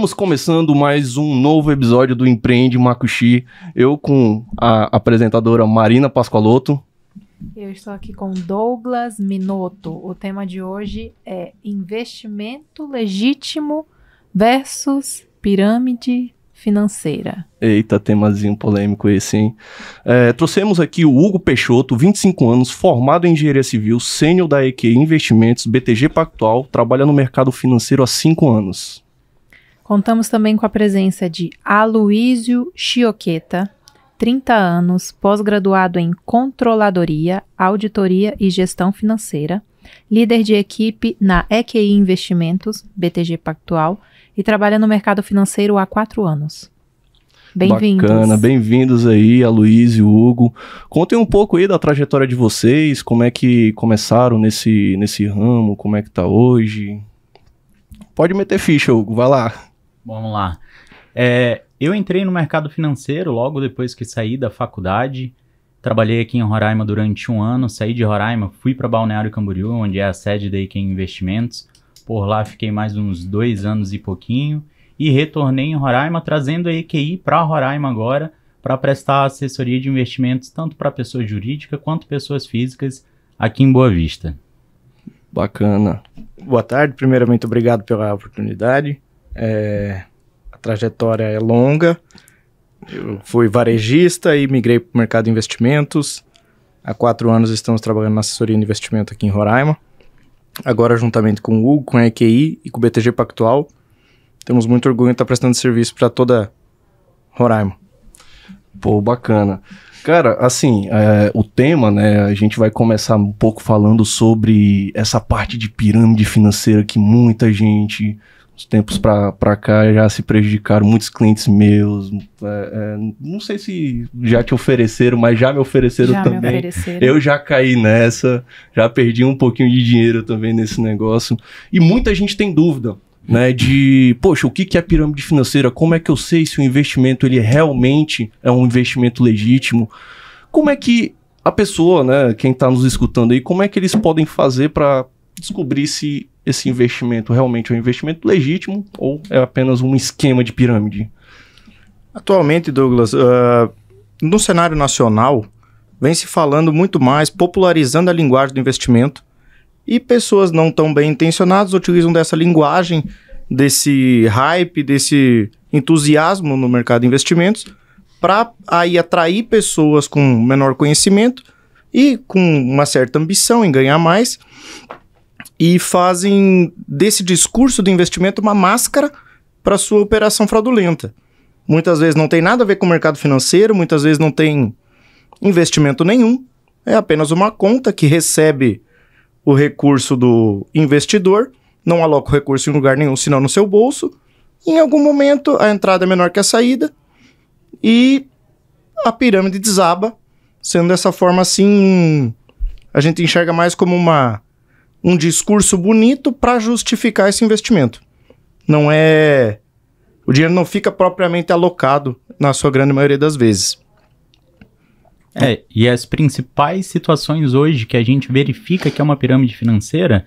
Estamos começando mais um novo episódio do Empreende Makushi. Eu com a apresentadora Marina Pascoaloto. Eu estou aqui com Douglas Minotto. O tema de hoje é investimento legítimo versus pirâmide financeira. Eita, temazinho polêmico esse, hein? É, trouxemos aqui o Hugo Peixoto, 25 anos, formado em engenharia civil, sênior da EQ Investimentos, BTG Pactual, trabalha no mercado financeiro há 5 anos. Contamos também com a presença de Aloísio Chioqueta, 30 anos, pós-graduado em Controladoria, Auditoria e Gestão Financeira, líder de equipe na EQI Investimentos, BTG Pactual, e trabalha no mercado financeiro há quatro anos. Bem-vindos. Bacana, bem-vindos aí, a Luiz e o Hugo. Contem um pouco aí da trajetória de vocês, como é que começaram nesse, nesse ramo, como é que tá hoje. Pode meter ficha, Hugo, vai lá. Vamos lá. É, eu entrei no mercado financeiro logo depois que saí da faculdade. Trabalhei aqui em Roraima durante um ano, saí de Roraima, fui para Balneário Camboriú, onde é a sede da Iken Investimentos. Por lá fiquei mais uns dois anos e pouquinho e retornei em Roraima, trazendo a EQI para Roraima agora para prestar assessoria de investimentos tanto para pessoa jurídica quanto pessoas físicas aqui em Boa Vista. Bacana. Boa tarde, primeiramente obrigado pela oportunidade. É, a trajetória é longa. Eu fui varejista e migrei para o mercado de investimentos. Há quatro anos estamos trabalhando na assessoria de investimento aqui em Roraima. Agora, juntamente com o Hugo, com a EQI e com o BTG Pactual, temos muito orgulho de estar prestando serviço para toda Roraima. Pô, bacana. Cara, assim, é, o tema, né? A gente vai começar um pouco falando sobre essa parte de pirâmide financeira que muita gente tempos para cá já se prejudicaram muitos clientes meus. É, é, não sei se já te ofereceram, mas já me ofereceram já também. Me ofereceram. Eu já caí nessa, já perdi um pouquinho de dinheiro também nesse negócio. E muita gente tem dúvida. Né, de, poxa, o que, que é pirâmide financeira? Como é que eu sei se o investimento ele realmente é um investimento legítimo? Como é que a pessoa, né, quem está nos escutando aí, como é que eles podem fazer para descobrir se esse investimento realmente é um investimento legítimo ou é apenas um esquema de pirâmide? Atualmente, Douglas, uh, no cenário nacional, vem se falando muito mais, popularizando a linguagem do investimento e pessoas não tão bem intencionadas utilizam dessa linguagem, desse hype, desse entusiasmo no mercado de investimentos para aí atrair pessoas com menor conhecimento e com uma certa ambição em ganhar mais e fazem desse discurso do investimento uma máscara para sua operação fraudulenta. Muitas vezes não tem nada a ver com o mercado financeiro, muitas vezes não tem investimento nenhum, é apenas uma conta que recebe o recurso do investidor, não aloca o recurso em lugar nenhum, senão no seu bolso. Em algum momento a entrada é menor que a saída e a pirâmide desaba, sendo dessa forma assim, a gente enxerga mais como uma um discurso bonito para justificar esse investimento. Não é. O dinheiro não fica propriamente alocado na sua grande maioria das vezes. É, e as principais situações hoje que a gente verifica que é uma pirâmide financeira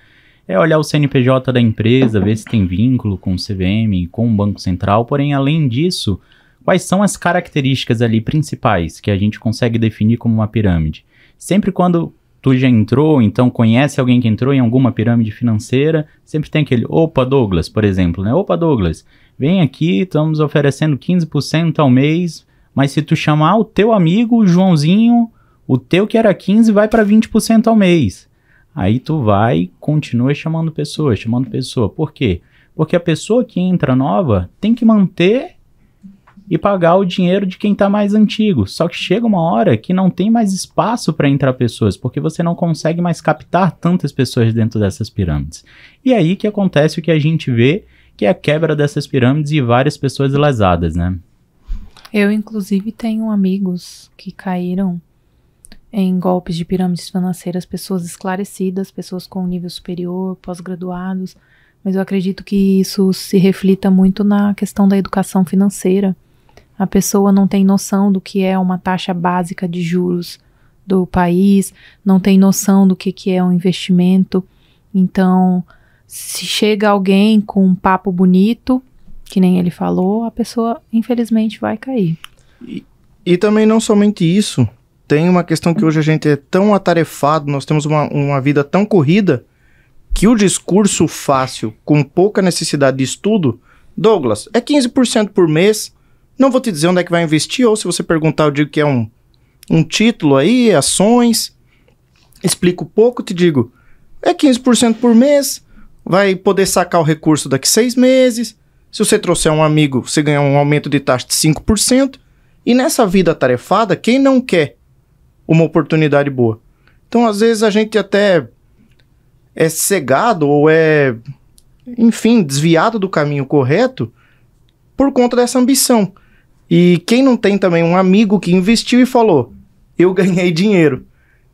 é olhar o CNPJ da empresa, ver se tem vínculo com o CVM, com o Banco Central, porém, além disso, quais são as características ali principais que a gente consegue definir como uma pirâmide? Sempre quando tu já entrou, então conhece alguém que entrou em alguma pirâmide financeira, sempre tem aquele, opa Douglas, por exemplo, né? Opa Douglas, vem aqui, estamos oferecendo 15% ao mês, mas se tu chamar o teu amigo, o Joãozinho, o teu que era 15 vai para 20% ao mês. Aí tu vai, continua chamando pessoa, chamando pessoa. Por quê? Porque a pessoa que entra nova tem que manter e pagar o dinheiro de quem está mais antigo. Só que chega uma hora que não tem mais espaço para entrar pessoas, porque você não consegue mais captar tantas pessoas dentro dessas pirâmides. E é aí que acontece o que a gente vê, que é a quebra dessas pirâmides e várias pessoas lesadas, né? Eu, inclusive, tenho amigos que caíram em golpes de pirâmides financeiras, pessoas esclarecidas, pessoas com nível superior, pós-graduados, mas eu acredito que isso se reflita muito na questão da educação financeira, a pessoa não tem noção do que é uma taxa básica de juros do país, não tem noção do que, que é um investimento. Então, se chega alguém com um papo bonito, que nem ele falou, a pessoa infelizmente vai cair. E, e também não somente isso, tem uma questão que hoje a gente é tão atarefado, nós temos uma, uma vida tão corrida, que o discurso fácil, com pouca necessidade de estudo, Douglas, é 15% por mês, não vou te dizer onde é que vai investir, ou se você perguntar, eu digo que é um, um título aí, ações. Explico pouco, te digo, é 15% por mês, vai poder sacar o recurso daqui seis meses. Se você trouxer um amigo, você ganha um aumento de taxa de 5%. E nessa vida tarefada, quem não quer uma oportunidade boa? Então, às vezes, a gente até é cegado ou é, enfim, desviado do caminho correto por conta dessa ambição. E quem não tem também um amigo que investiu e falou: eu ganhei dinheiro.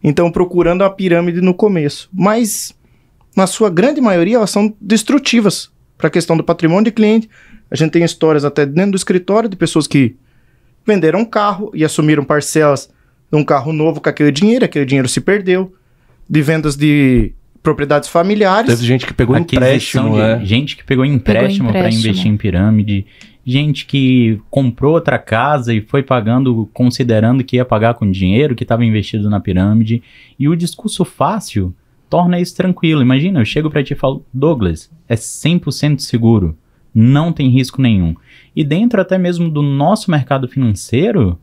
Então, procurando a pirâmide no começo. Mas, na sua grande maioria, elas são destrutivas para a questão do patrimônio de cliente. A gente tem histórias até dentro do escritório de pessoas que venderam um carro e assumiram parcelas de um carro novo com aquele dinheiro, aquele dinheiro se perdeu. De vendas de propriedades familiares. Teve gente que pegou empréstimo, de, é. Gente que pegou empréstimo para investir em pirâmide gente que comprou outra casa e foi pagando, considerando que ia pagar com dinheiro que estava investido na pirâmide. E o discurso fácil torna isso tranquilo. Imagina, eu chego para ti e falo, Douglas, é 100% seguro, não tem risco nenhum. E dentro até mesmo do nosso mercado financeiro,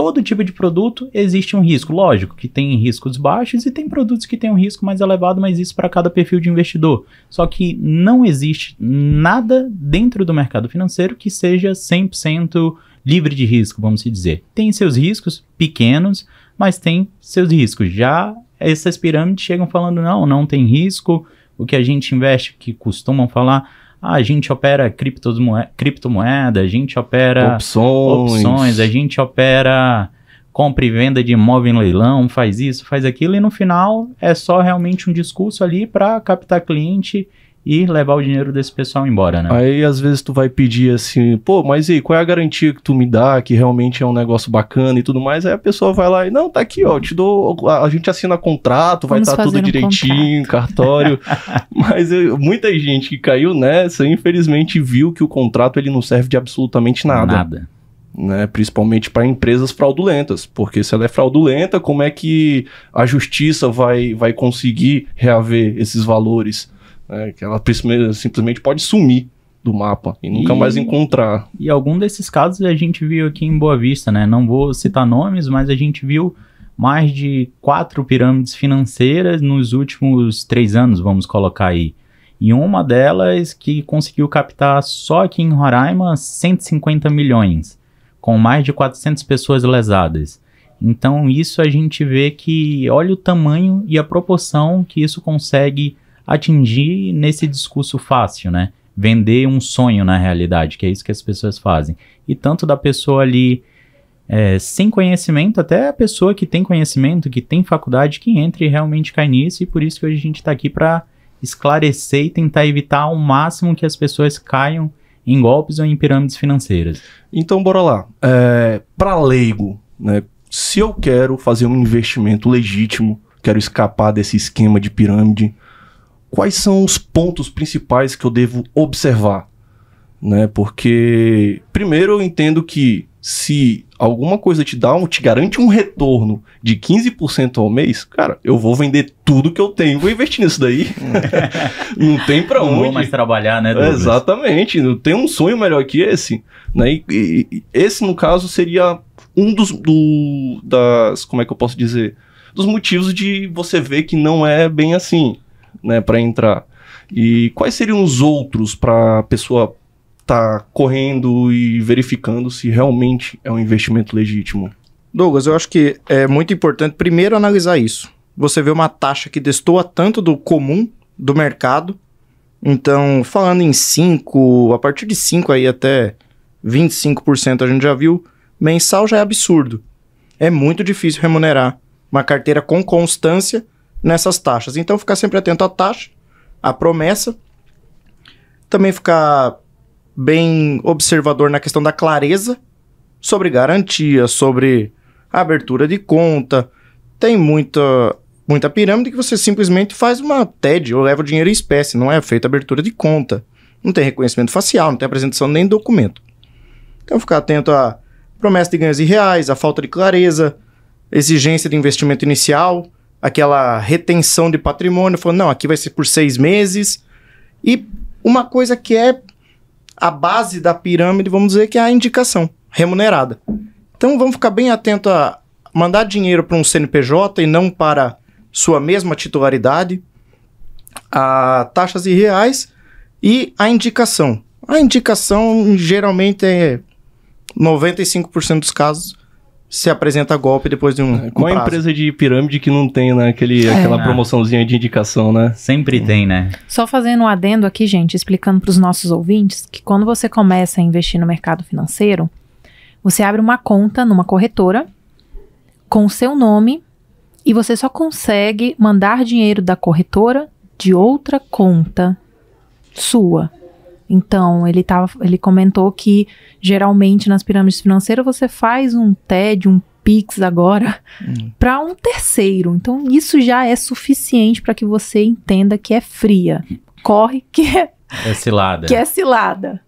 todo tipo de produto existe um risco. Lógico que tem riscos baixos e tem produtos que têm um risco mais elevado, mas isso para cada perfil de investidor. Só que não existe nada dentro do mercado financeiro que seja 100% livre de risco, vamos dizer. Tem seus riscos pequenos, mas tem seus riscos. Já essas pirâmides chegam falando: não, não tem risco. O que a gente investe, que costumam falar, ah, a gente opera criptomoeda, criptomoeda a gente opera opções. opções, a gente opera compra e venda de imóvel em leilão, faz isso, faz aquilo, e no final é só realmente um discurso ali para captar cliente e levar o dinheiro desse pessoal embora, né? Aí às vezes tu vai pedir assim, pô, mas e qual é a garantia que tu me dá que realmente é um negócio bacana e tudo mais? Aí a pessoa vai lá e, não, tá aqui, ó, te dou, a, gente assina contrato, Vamos vai tá estar tudo um direitinho, contrato. cartório. mas eu, muita gente que caiu nessa, infelizmente viu que o contrato ele não serve de absolutamente nada. Nada. Né, principalmente para empresas fraudulentas, porque se ela é fraudulenta, como é que a justiça vai, vai conseguir reaver esses valores? né, que ela simplesmente pode sumir do mapa e nunca e, mais encontrar. E algum desses casos a gente viu aqui em Boa Vista, né? Não vou citar nomes, mas a gente viu mais de quatro pirâmides financeiras nos últimos três anos, vamos colocar aí. E uma delas que conseguiu captar só aqui em Roraima 150 milhões, com mais de 400 pessoas lesadas. Então, isso a gente vê que olha o tamanho e a proporção que isso consegue atingir nesse discurso fácil, né? Vender um sonho na realidade, que é isso que as pessoas fazem. E tanto da pessoa ali é, sem conhecimento, até a pessoa que tem conhecimento, que tem faculdade, que entra e realmente cai nisso, e por isso que hoje a gente está aqui para esclarecer e tentar evitar ao máximo que as pessoas caiam em golpes ou em pirâmides financeiras. Então, bora lá. É, para leigo, né? se eu quero fazer um investimento legítimo, quero escapar desse esquema de pirâmide, quais são os pontos principais que eu devo observar? Né? Porque, primeiro, eu entendo que se alguma coisa te dá, um, te garante um retorno de 15% ao mês, cara, eu vou vender tudo que eu tenho, vou investir nisso daí. não tem para onde. Não vou mais trabalhar, né, Douglas? Exatamente, tem um sonho melhor que esse, né? E, e, esse no caso seria um dos do, das, como é que eu posso dizer, dos motivos de você ver que não é bem assim né, para entrar. E quais seriam os outros para a pessoa estar tá correndo e verificando se realmente é um investimento legítimo? Douglas, eu acho que é muito importante primeiro analisar isso. Você vê uma taxa que destoa tanto do comum do mercado. Então, falando em 5, a partir de 5 aí até 25% a gente já viu, mensal já é absurdo. É muito difícil remunerar uma carteira com constância nessas taxas. Então, ficar sempre atento à taxa, à promessa. Também ficar bem observador na questão da clareza sobre garantia, sobre abertura de conta. Tem muita, muita pirâmide que você simplesmente faz uma TED ou leva o dinheiro em espécie, não é feita abertura de conta. Não tem reconhecimento facial, não tem apresentação nem documento. Então, ficar atento à promessa de ganhos irreais, à falta de clareza, exigência de investimento inicial aquela retenção de patrimônio, falou, não, aqui vai ser por seis meses. E uma coisa que é a base da pirâmide, vamos dizer, que é a indicação remunerada. Então vamos ficar bem atento a mandar dinheiro para um CNPJ e não para sua mesma titularidade, a taxas e reais e a indicação. A indicação geralmente é 95% dos casos se apresenta golpe depois de um. É, qual um prazo? empresa de pirâmide que não tem né, aquele, é. aquela ah. promoçãozinha de indicação, né? Sempre tem, né? Só fazendo um adendo aqui, gente, explicando para os nossos ouvintes que quando você começa a investir no mercado financeiro, você abre uma conta numa corretora com o seu nome e você só consegue mandar dinheiro da corretora de outra conta sua. Então, ele, tava, ele comentou que geralmente nas pirâmides financeiras você faz um TED, um Pix agora, hum. para um terceiro. Então, isso já é suficiente para que você entenda que é fria. Corre que é, é cilada. Que é cilada.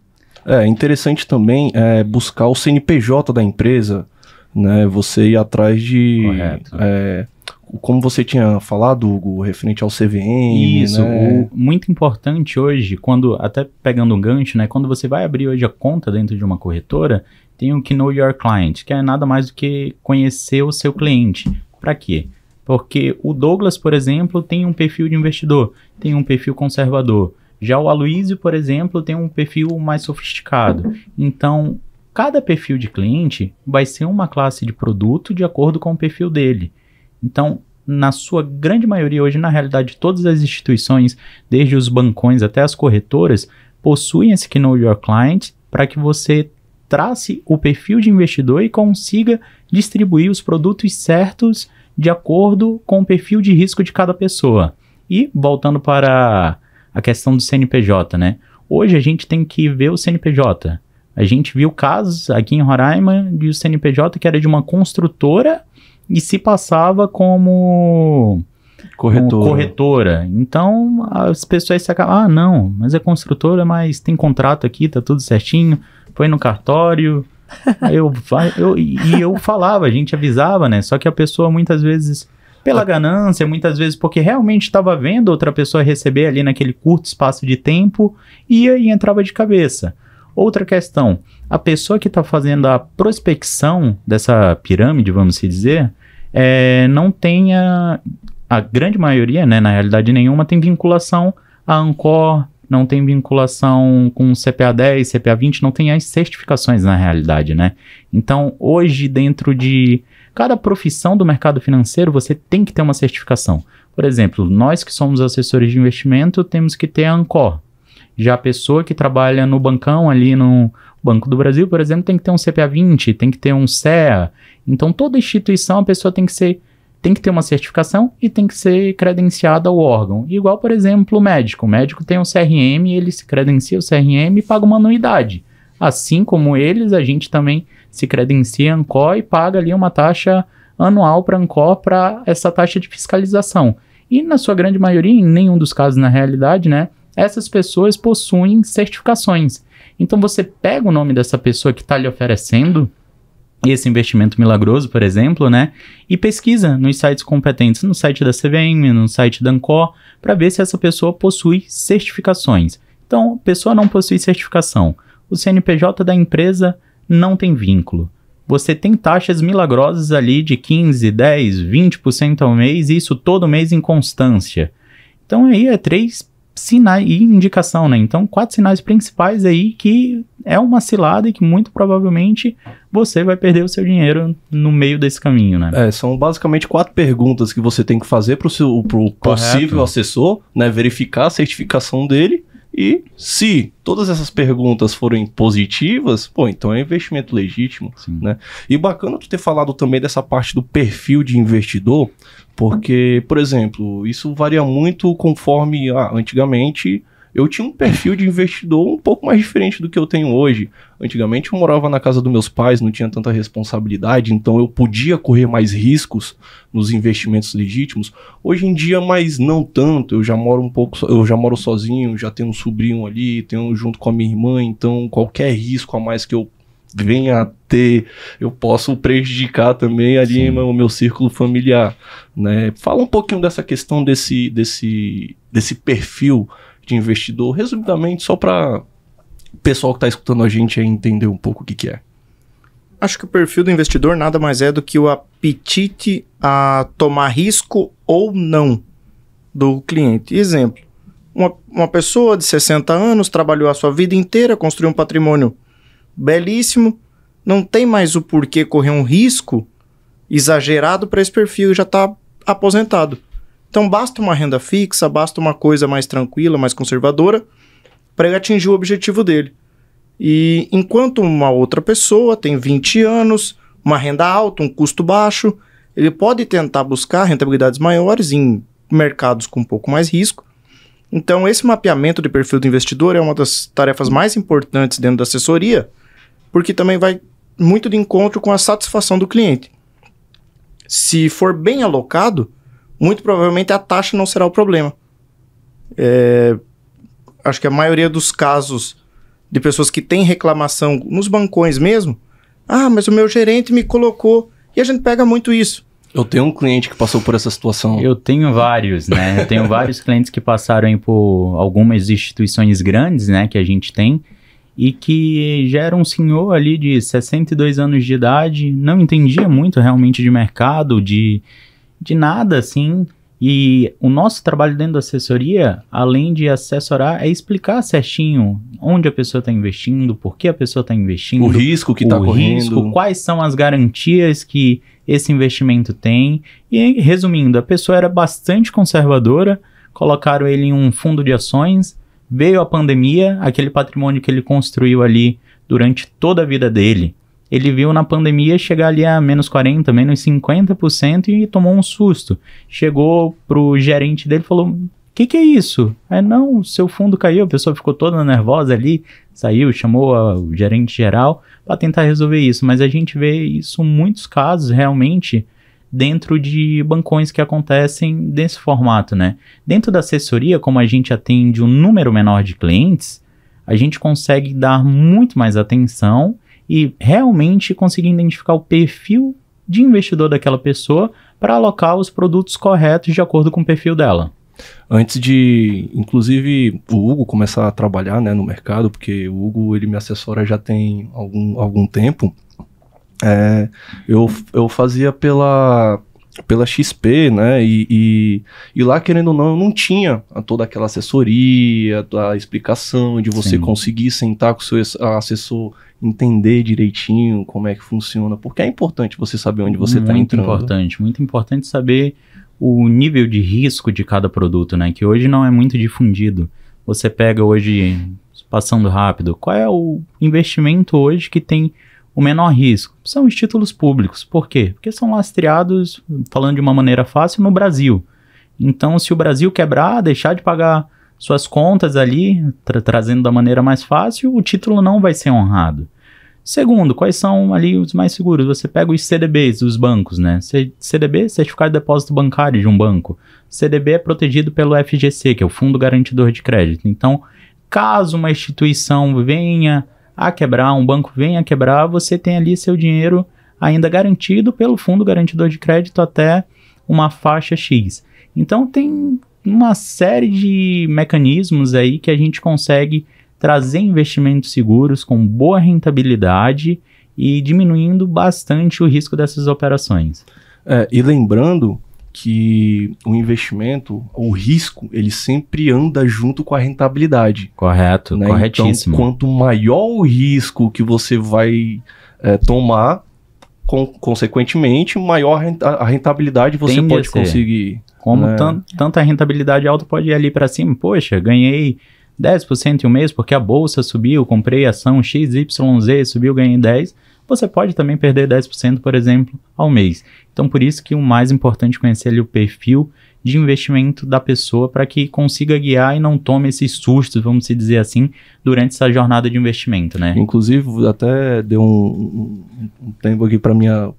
É interessante também é, buscar o CNPJ da empresa, né? Você ir atrás de. Correto. É, como você tinha falado, Hugo, referente ao CVM. Isso, né? o, muito importante hoje, quando, até pegando um gancho, né? Quando você vai abrir hoje a conta dentro de uma corretora, tem o que know your client, que é nada mais do que conhecer o seu cliente. Para quê? Porque o Douglas, por exemplo, tem um perfil de investidor, tem um perfil conservador. Já o Aloysio, por exemplo, tem um perfil mais sofisticado. Então, cada perfil de cliente vai ser uma classe de produto de acordo com o perfil dele. Então, na sua grande maioria hoje, na realidade, todas as instituições, desde os bancões até as corretoras, possuem esse Know Your Client para que você trace o perfil de investidor e consiga distribuir os produtos certos de acordo com o perfil de risco de cada pessoa. E voltando para a questão do CNPJ, né? Hoje a gente tem que ver o CNPJ. A gente viu casos aqui em Roraima de um CNPJ que era de uma construtora e se passava como corretora. corretora. Então as pessoas se acabam, ah, não, mas é construtora, mas tem contrato aqui, tá tudo certinho, foi no cartório. eu, eu, e eu falava, a gente avisava, né? Só que a pessoa muitas vezes, pela ganância, muitas vezes porque realmente estava vendo outra pessoa receber ali naquele curto espaço de tempo, ia e entrava de cabeça. Outra questão, a pessoa que está fazendo a prospecção dessa pirâmide, vamos dizer, é, não tenha, a grande maioria, né, na realidade nenhuma, tem vinculação a Ancor, não tem vinculação com CPA 10, CPA 20, não tem as certificações na realidade, né? Então, hoje, dentro de cada profissão do mercado financeiro, você tem que ter uma certificação. Por exemplo, nós que somos assessores de investimento, temos que ter a Ancor. Já a pessoa que trabalha no bancão ali no Banco do Brasil, por exemplo, tem que ter um CPA 20, tem que ter um CEA. Então, toda instituição, a pessoa tem que ser tem que ter uma certificação e tem que ser credenciada ao órgão. Igual, por exemplo, o médico. O médico tem um CRM, ele se credencia o CRM e paga uma anuidade. Assim como eles, a gente também se credencia a ANCOR e paga ali uma taxa anual para a ANCOR para essa taxa de fiscalização. E na sua grande maioria, em nenhum dos casos na realidade, né, essas pessoas possuem certificações. Então você pega o nome dessa pessoa que está lhe oferecendo esse investimento milagroso, por exemplo, né? E pesquisa nos sites competentes, no site da CVM, no site da Ancor, para ver se essa pessoa possui certificações. Então, pessoa não possui certificação. O CNPJ da empresa não tem vínculo. Você tem taxas milagrosas ali de 15, 10, 20% ao mês, e isso todo mês em constância. Então aí é três sinais e indicação, né? Então, quatro sinais principais aí que é uma cilada e que muito provavelmente você vai perder o seu dinheiro no meio desse caminho, né? É, são basicamente quatro perguntas que você tem que fazer para o possível assessor, né? Verificar a certificação dele e se todas essas perguntas forem positivas, pô, então é investimento legítimo, Sim. né? E bacana tu ter falado também dessa parte do perfil de investidor, porque, por exemplo, isso varia muito conforme ah, antigamente eu tinha um perfil de investidor um pouco mais diferente do que eu tenho hoje. Antigamente eu morava na casa dos meus pais, não tinha tanta responsabilidade, então eu podia correr mais riscos nos investimentos legítimos. Hoje em dia, mas não tanto. Eu já moro um pouco, eu já moro sozinho, já tenho um sobrinho ali, tenho junto com a minha irmã, então qualquer risco a mais que eu venha a ter, eu posso prejudicar também ali Sim. o meu círculo familiar, né? Fala um pouquinho dessa questão desse desse desse perfil de investidor, resumidamente, só para o pessoal que está escutando a gente entender um pouco o que, que é? Acho que o perfil do investidor nada mais é do que o apetite a tomar risco ou não do cliente. Exemplo, uma, uma pessoa de 60 anos trabalhou a sua vida inteira, construiu um patrimônio belíssimo, não tem mais o porquê correr um risco exagerado para esse perfil e já está aposentado. Então basta uma renda fixa, basta uma coisa mais tranquila, mais conservadora, para ele atingir o objetivo dele. E enquanto uma outra pessoa tem 20 anos, uma renda alta, um custo baixo, ele pode tentar buscar rentabilidades maiores em mercados com um pouco mais risco. Então, esse mapeamento de perfil do investidor é uma das tarefas mais importantes dentro da assessoria, porque também vai muito de encontro com a satisfação do cliente. Se for bem alocado, muito provavelmente a taxa não será o problema. É, acho que a maioria dos casos de pessoas que têm reclamação nos bancões mesmo, ah, mas o meu gerente me colocou. E a gente pega muito isso. Eu tenho um cliente que passou por essa situação. Eu tenho vários, né? Eu tenho vários clientes que passaram por algumas instituições grandes, né, que a gente tem, e que já era um senhor ali de 62 anos de idade, não entendia muito realmente de mercado, de de nada, assim. E o nosso trabalho dentro da assessoria, além de assessorar, é explicar certinho onde a pessoa está investindo, por que a pessoa está investindo, o risco que está correndo, risco, quais são as garantias que esse investimento tem. E resumindo, a pessoa era bastante conservadora, colocaram ele em um fundo de ações, veio a pandemia, aquele patrimônio que ele construiu ali durante toda a vida dele, ele viu na pandemia chegar ali a menos 40, menos 50% e tomou um susto. Chegou pro gerente dele e falou: O que, que é isso? Aí, é, não, seu fundo caiu, a pessoa ficou toda nervosa ali, saiu, chamou a, o gerente geral para tentar resolver isso. Mas a gente vê isso em muitos casos realmente dentro de bancões que acontecem desse formato, né? Dentro da assessoria, como a gente atende um número menor de clientes, a gente consegue dar muito mais atenção e realmente conseguir identificar o perfil de investidor daquela pessoa para alocar os produtos corretos de acordo com o perfil dela. Antes de, inclusive, o Hugo começar a trabalhar né, no mercado, porque o Hugo ele me assessora já tem algum, algum tempo, é, eu, eu fazia pela, pela XP, né? E, e, e, lá, querendo ou não, eu não tinha toda aquela assessoria, a explicação de você Sim. conseguir sentar com o seu assessor entender direitinho como é que funciona, porque é importante você saber onde você está entrando. Muito importante, muito importante saber o nível de risco de cada produto, né? Que hoje não é muito difundido. Você pega hoje, passando rápido, qual é o investimento hoje que tem o menor risco? São os títulos públicos. Por quê? Porque são lastreados, falando de uma maneira fácil, no Brasil. Então, se o Brasil quebrar, deixar de pagar suas contas ali, tra trazendo da maneira mais fácil, o título não vai ser honrado. Segundo, quais são ali os mais seguros? Você pega os CDBs, os bancos, né? C CDB, Certificado de Depósito Bancário de um banco. CDB é protegido pelo FGC, que é o Fundo Garantidor de Crédito. Então, caso uma instituição venha a quebrar, um banco venha a quebrar, você tem ali seu dinheiro ainda garantido pelo Fundo Garantidor de Crédito até uma faixa X. Então, tem uma série de mecanismos aí que a gente consegue trazer investimentos seguros com boa rentabilidade e diminuindo bastante o risco dessas operações. É, e lembrando que o investimento, o risco, ele sempre anda junto com a rentabilidade. Correto, né? Então, corretíssimo. Então, quanto maior o risco que você vai é, tomar, consequentemente, maior a rentabilidade você Tende pode conseguir. Como é. tan, tanta rentabilidade alta pode ir ali para cima, poxa, ganhei 10% em um mês porque a bolsa subiu, comprei ação XYZ, subiu, ganhei 10%. Você pode também perder 10%, por exemplo, ao mês. Então, por isso que o mais importante é conhecer ali o perfil de investimento da pessoa para que consiga guiar e não tome esses sustos, vamos dizer assim, durante essa jornada de investimento, né? Inclusive, até deu um, um tempo aqui para minha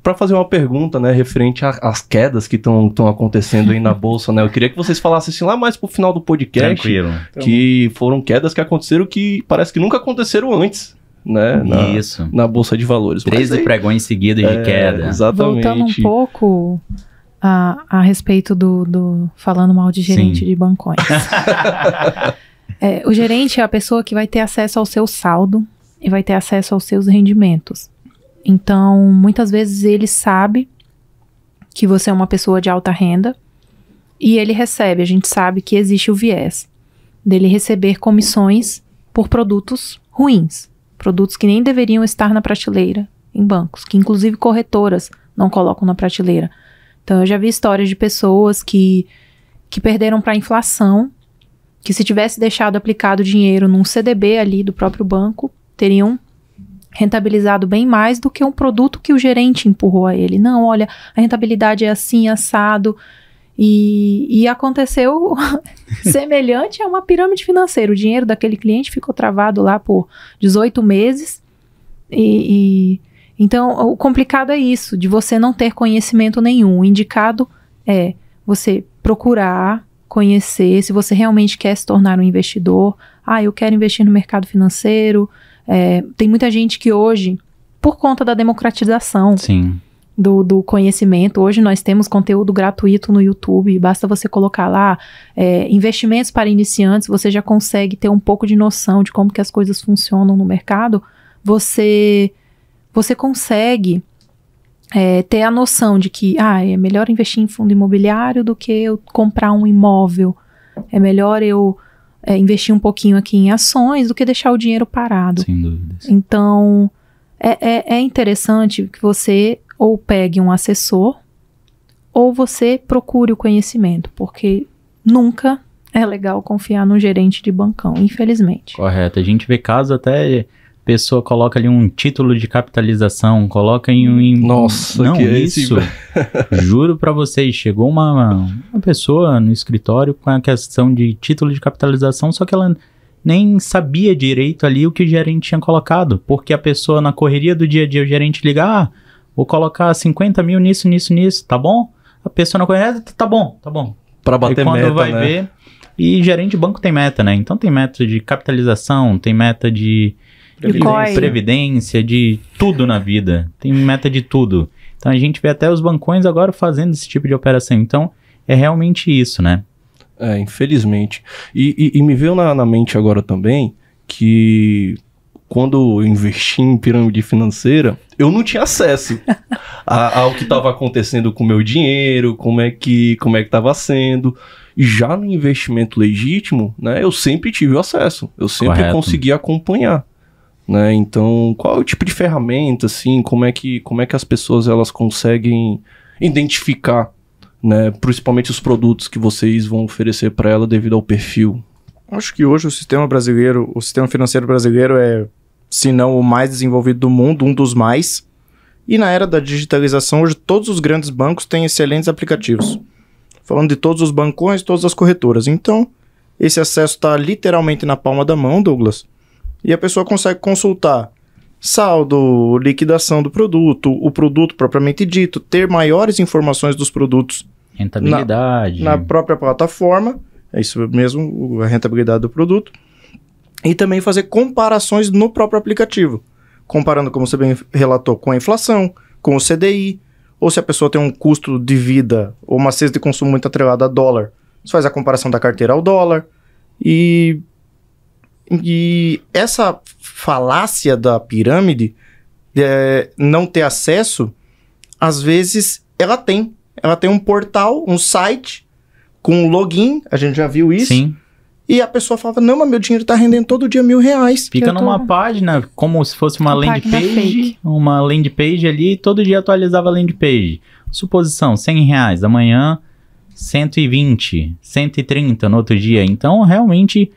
para fazer uma pergunta, né, referente às quedas que estão acontecendo aí na bolsa, né? Eu queria que vocês falassem assim, lá mais pro final do podcast, Tranquilo. que foram quedas que aconteceram que parece que nunca aconteceram antes, né? Na, Isso. Na bolsa de valores. 13 aí, pregões seguidos é, de queda. Exatamente. Voltando um pouco a, a respeito do, do, falando mal de gerente Sim. de bancões. é, o gerente é a pessoa que vai ter acesso ao seu saldo e vai ter acesso aos seus rendimentos. Então, muitas vezes ele sabe que você é uma pessoa de alta renda e ele recebe. A gente sabe que existe o viés dele receber comissões por produtos ruins, produtos que nem deveriam estar na prateleira em bancos, que inclusive corretoras não colocam na prateleira então eu já vi histórias de pessoas que, que perderam para a inflação, que se tivesse deixado aplicado dinheiro num CDB ali do próprio banco, teriam rentabilizado bem mais do que um produto que o gerente empurrou a ele. Não, olha, a rentabilidade é assim, assado. E, e, aconteceu semelhante a uma pirâmide financeira. O dinheiro daquele cliente ficou travado lá por 18 meses e, e então, o complicado é isso, de você não ter conhecimento nenhum. O indicado é você procurar conhecer se você realmente quer se tornar um investidor. Ah, eu quero investir no mercado financeiro. É, tem muita gente que hoje, por conta da democratização do, do, conhecimento, hoje nós temos conteúdo gratuito no YouTube. Basta você colocar lá é, investimentos para iniciantes, você já consegue ter um pouco de noção de como que as coisas funcionam no mercado. Você você consegue é, ter a noção de que ah, é melhor investir em fundo imobiliário do que eu comprar um imóvel. É melhor eu é, investir um pouquinho aqui em ações do que deixar o dinheiro parado. Sem dúvidas. Então, é, é, é interessante que você ou pegue um assessor ou você procure o conhecimento, porque nunca é legal confiar num gerente de bancão, infelizmente. Correto. A gente vê casos até pessoa coloca ali um título de capitalização, coloca em um. Nossa, não, que isso. É esse... juro para vocês, chegou uma, uma pessoa no escritório com a questão de título de capitalização, só que ela nem sabia direito ali o que o gerente tinha colocado, porque a pessoa na correria do dia a dia, o gerente liga, ah, vou colocar 50 mil nisso, nisso, nisso, tá bom? A pessoa na correria tá bom, tá bom. Para bater e quando meta, vai né? ver, e gerente de banco tem meta, né? Então tem meta de capitalização, tem meta de Previdência. Previdência, de tudo na vida. Tem meta de tudo. Então a gente vê até os bancões agora fazendo esse tipo de operação. Então é realmente isso, né? É, infelizmente. E, e, e me veio na, na mente agora também que quando eu investi em pirâmide financeira, eu não tinha acesso a, ao que estava acontecendo com o meu dinheiro, como é que como é que estava sendo. E já no investimento legítimo, né, eu sempre tive acesso, eu sempre Correto. consegui acompanhar né? Então, qual é o tipo de ferramenta, assim, como é que, como é que as pessoas elas conseguem identificar, né, principalmente os produtos que vocês vão oferecer para ela devido ao perfil? Acho que hoje o sistema brasileiro, o sistema financeiro brasileiro é, se não o mais desenvolvido do mundo, um dos mais. E na era da digitalização, hoje todos os grandes bancos têm excelentes aplicativos. Falando de todos os bancões, todas as corretoras. Então, esse acesso está literalmente na palma da mão, Douglas e a pessoa consegue consultar saldo, liquidação do produto, o produto propriamente dito, ter maiores informações dos produtos. Rentabilidade. Na, na própria plataforma, é isso mesmo, a rentabilidade do produto. E também fazer comparações no próprio aplicativo. Comparando, como você bem relatou, com a inflação, com o CDI, ou se a pessoa tem um custo de vida ou uma cesta de consumo muito atrelada a dólar. Você faz a comparação da carteira ao dólar e e essa falácia da pirâmide, é, não ter acesso, às vezes ela tem. Ela tem um portal, um site com um login, a gente já viu isso. Sim. E a pessoa falava, não, mas meu dinheiro tá rendendo todo dia mil reais. Fica numa tô... página, como se fosse uma, uma landing page, fake. uma landing page ali, todo dia atualizava a landing page. Suposição, 100 reais, amanhã 120, 130 no outro dia. Então, realmente,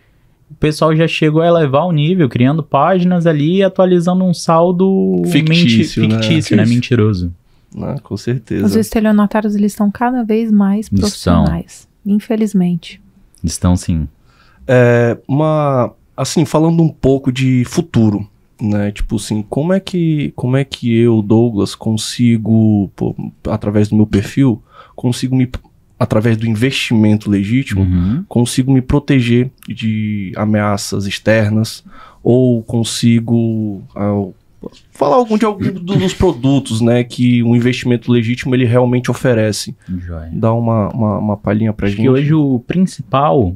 pessoal já chegou a elevar o nível, criando páginas ali e atualizando um saldo fictício, menti fictício né? né? Mentiroso. Ah, com certeza. Os estelionatários, eles estão cada vez mais profissionais. Estão. Infelizmente. Estão sim. É, uma, assim, falando um pouco de futuro, né? Tipo assim, como é que, como é que eu, Douglas, consigo, pô, através do meu perfil, consigo me através do investimento legítimo, uhum. consigo me proteger de ameaças externas ou consigo ah, falar algum de algum dos produtos, né, que um investimento legítimo ele realmente oferece. Joia. Dá uma, uma, uma palhinha para gente. Que hoje o principal,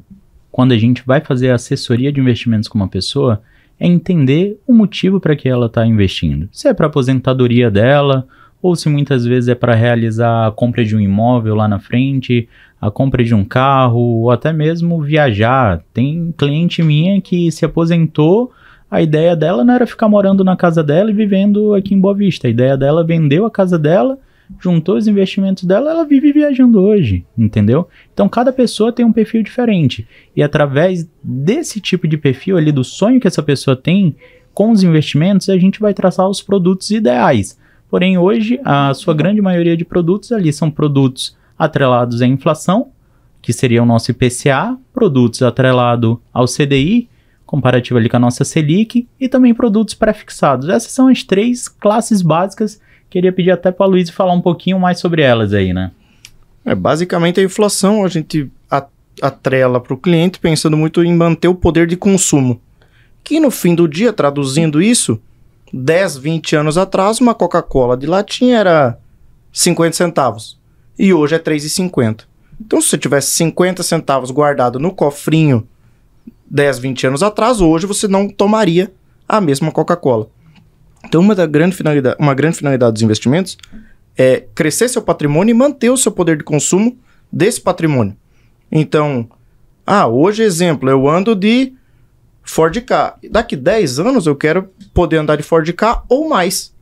quando a gente vai fazer assessoria de investimentos com uma pessoa, é entender o motivo para que ela está investindo. Se é para aposentadoria dela ou se muitas vezes é para realizar a compra de um imóvel lá na frente, a compra de um carro, ou até mesmo viajar. Tem cliente minha que se aposentou, a ideia dela não era ficar morando na casa dela e vivendo aqui em Boa Vista. A ideia dela vendeu a casa dela, juntou os investimentos dela, ela vive viajando hoje, entendeu? Então cada pessoa tem um perfil diferente. E através desse tipo de perfil ali, do sonho que essa pessoa tem, com os investimentos, a gente vai traçar os produtos ideais. Porém, hoje, a sua grande maioria de produtos ali são produtos atrelados à inflação, que seria o nosso IPCA, produtos atrelados ao CDI, comparativo ali com a nossa Selic, e também produtos prefixados. Essas são as três classes básicas. Queria pedir até para a Luiz falar um pouquinho mais sobre elas aí, né? É, basicamente a inflação a gente atrela para o cliente pensando muito em manter o poder de consumo. Que no fim do dia, traduzindo isso, 10, 20 anos atrás, uma Coca-Cola de latinha era 50 centavos. E hoje é 3,50. Então, se você tivesse 50 centavos guardado no cofrinho 10, 20 anos atrás, hoje você não tomaria a mesma Coca-Cola. Então, uma, da grande finalidade, uma grande finalidade dos investimentos é crescer seu patrimônio e manter o seu poder de consumo desse patrimônio. Então, ah, hoje, exemplo, eu ando de Ford K. Daqui 10 anos eu quero poder andar de Ford K ou mais.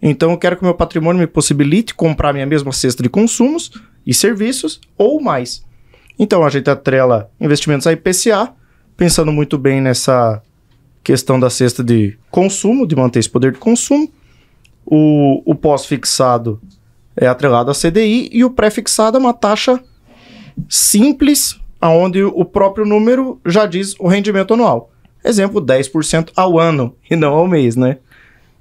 Então eu quero que o meu patrimônio me possibilite comprar minha mesma cesta de consumos e serviços ou mais. Então a gente atrela investimentos a IPCA, pensando muito bem nessa questão da cesta de consumo, de manter esse poder de consumo. O, o pós-fixado é atrelado à CDI e o pré-fixado é uma taxa simples, aonde o próprio número já diz o rendimento anual. Exemplo, 10% ao ano e não ao mês, né?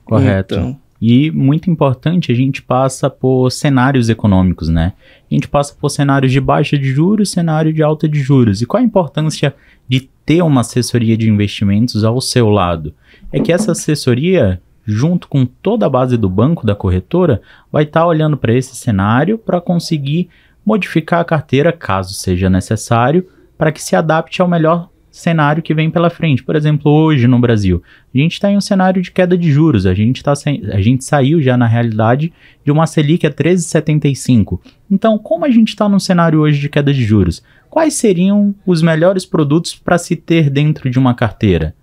Correto. Então... E muito importante, a gente passa por cenários econômicos, né? A gente passa por cenários de baixa de juros, cenário de alta de juros. E qual a importância de ter uma assessoria de investimentos ao seu lado? É que essa assessoria, junto com toda a base do banco, da corretora, vai estar tá olhando para esse cenário para conseguir modificar a carteira caso seja necessário, para que se adapte ao melhor cenário que vem pela frente. Por exemplo, hoje no Brasil, a gente está em um cenário de queda de juros. A gente, tá sem, a gente saiu já, na realidade, de uma Selic a 13,75. Então, como a gente está num cenário hoje de queda de juros? Quais seriam os melhores produtos para se ter dentro de uma carteira?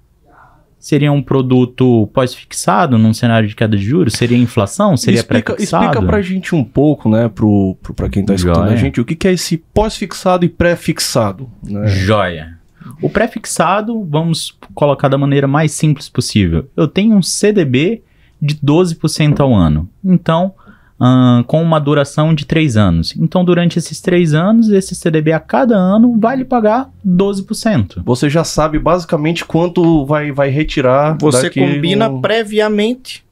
Seria um produto pós-fixado num cenário de queda de juros? Seria inflação? Seria pré-fixado? Explica para a gente um pouco, né, pro, pro, quem está escutando Joia. a gente, o que, que é esse pós-fixado e pré-fixado. Né? Joia. O prefixado, vamos colocar da maneira mais simples possível. Eu tenho um CDB de 12% ao ano. Então, com uma duração de 3 anos. Então, durante esses 3 anos, esse CDB a cada ano vai lhe pagar 12%. Você já sabe basicamente quanto vai, vai retirar. Você combina no... previamente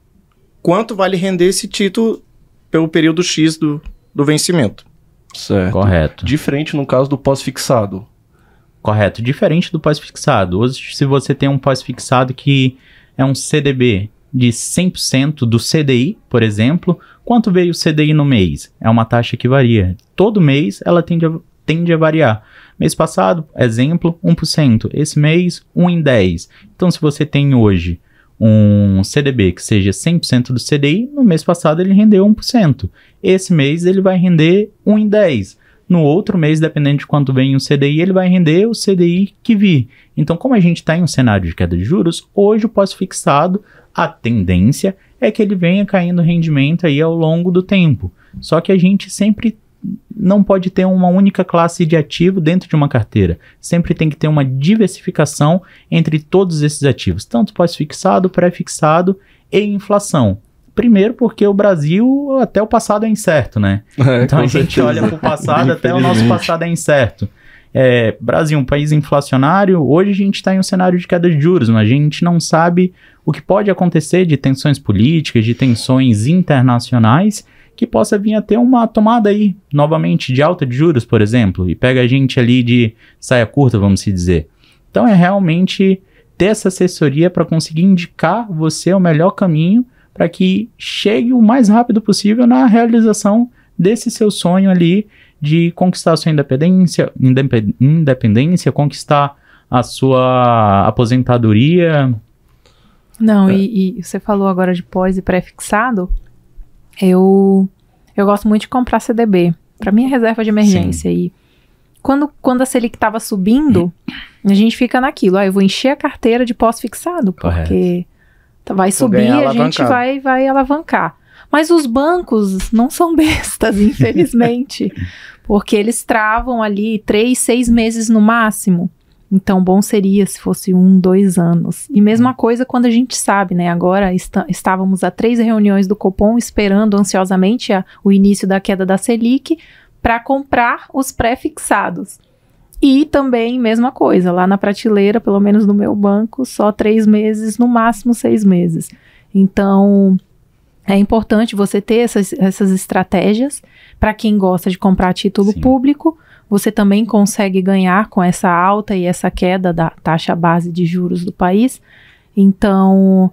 quanto vai render esse título pelo período X do, do vencimento. Certo. Correto. Diferente no caso do pós-fixado. Correto. Diferente do pós-fixado. Hoje, se você tem um pós-fixado que é um CDB de 100% do CDI, por exemplo, quanto veio o CDI no mês? É uma taxa que varia. Todo mês ela tende a, tende a variar. Mês passado, exemplo, 1%. Esse mês, 1 em 10. Então, se você tem hoje um CDB que seja 100% do CDI, no mês passado ele rendeu 1%. Esse mês ele vai render 1 em 10 no outro mês, dependendo de quanto vem o CDI, ele vai render o CDI que vir. Então, como a gente está em um cenário de queda de juros, hoje o pós-fixado, a tendência é que ele venha caindo rendimento aí ao longo do tempo. Só que a gente sempre não pode ter uma única classe de ativo dentro de uma carteira. Sempre tem que ter uma diversificação entre todos esses ativos, tanto pós-fixado, pré-fixado e inflação. Primeiro porque o Brasil até o passado é incerto, né? É, então a gente certeza. olha para o passado até o nosso passado é incerto. É, Brasil, um país inflacionário, hoje a gente está em um cenário de queda de juros, mas a gente não sabe o que pode acontecer de tensões políticas, de tensões internacionais, que possa vir a ter uma tomada aí, novamente, de alta de juros, por exemplo, e pega a gente ali de saia curta, vamos se dizer. Então é realmente ter essa assessoria para conseguir indicar você o melhor caminho para que chegue o mais rápido possível na realização desse seu sonho ali de conquistar a sua independência, independência, conquistar a sua aposentadoria. Não, é. e, e, você falou agora de pós e pré-fixado. Eu eu gosto muito de comprar CDB para minha reserva de emergência Sim. e quando, quando a Selic estava subindo, a gente fica naquilo, ah, eu vou encher a carteira de pós-fixado, porque Tá, vai subir, a gente vai, vai alavancar. Mas os bancos não são bestas, infelizmente, porque eles travam ali três, seis meses no máximo. Então, bom seria se fosse um, dois anos. E mesma hum. coisa quando a gente sabe, né? Agora está, estávamos a três reuniões do Copom esperando ansiosamente a, o início da queda da Selic para comprar os pré-fixados. E também, mesma coisa, lá na prateleira, pelo menos no meu banco, só três meses, no máximo seis meses. Então, é importante você ter essas, essas estratégias para quem gosta de comprar título Sim. público. Você também consegue ganhar com essa alta e essa queda da taxa base de juros do país. Então,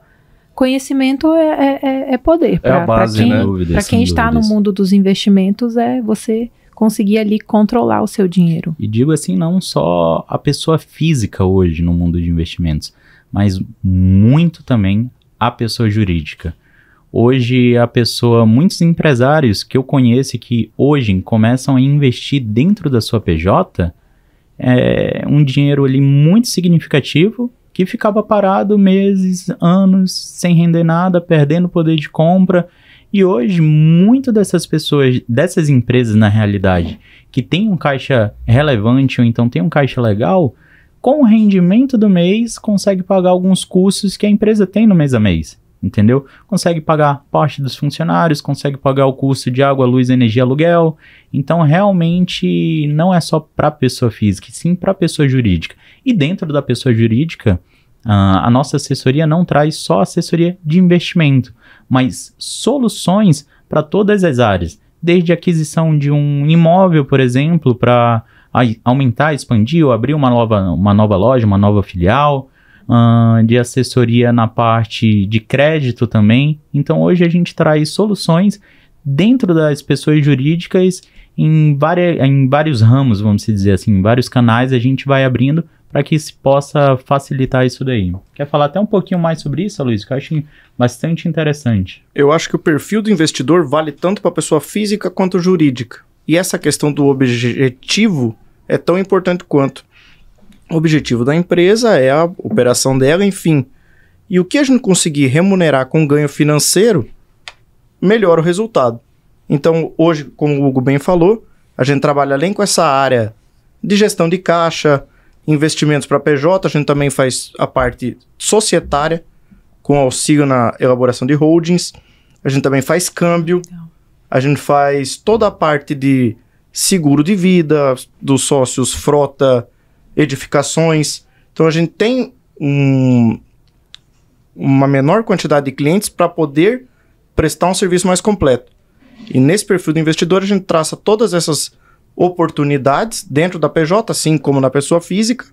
conhecimento é, é, é, é poder. Pra, é a base, Para quem, né? Dúvida, pra quem está dúvidas. no mundo dos investimentos, é você conseguir ali controlar o seu dinheiro. E digo assim, não só a pessoa física hoje no mundo de investimentos, mas muito também a pessoa jurídica. Hoje a pessoa, muitos empresários que eu conheço que hoje começam a investir dentro da sua PJ, é um dinheiro ali muito significativo que ficava parado meses, anos, sem render nada, perdendo poder de compra e hoje, muito dessas pessoas, dessas empresas na realidade, que tem um caixa relevante ou então tem um caixa legal, com o rendimento do mês, consegue pagar alguns custos que a empresa tem no mês a mês. Entendeu? Consegue pagar parte dos funcionários, consegue pagar o custo de água, luz, energia, aluguel. Então, realmente, não é só para pessoa física, sim para pessoa jurídica. E dentro da pessoa jurídica, ah, a nossa assessoria não traz só assessoria de investimento mas soluções para todas as áreas, desde a aquisição de um imóvel, por exemplo, para aumentar, expandir ou abrir uma nova, uma nova loja, uma nova filial, uh, de assessoria na parte de crédito também. Então hoje a gente traz soluções dentro das pessoas jurídicas em, várias, em vários ramos, vamos dizer assim, em vários canais a gente vai abrindo para que se possa facilitar isso daí. Quer falar até um pouquinho mais sobre isso, Luiz? Que eu acho bastante interessante. Eu acho que o perfil do investidor vale tanto para a pessoa física quanto jurídica. E essa questão do objetivo é tão importante quanto. O objetivo da empresa é a operação dela, enfim. E o que a gente conseguir remunerar com ganho financeiro, melhora o resultado. Então, hoje, como o Hugo bem falou, a gente trabalha além com essa área de gestão de caixa, investimentos para PJ, a gente também faz a parte societária, com auxílio na elaboração de holdings, a gente também faz câmbio, a gente faz toda a parte de seguro de vida dos sócios, frota, edificações. Então a gente tem um, uma menor quantidade de clientes para poder prestar um serviço mais completo. E nesse perfil do investidor, a gente traça todas essas oportunidades dentro da PJ, assim como na pessoa física,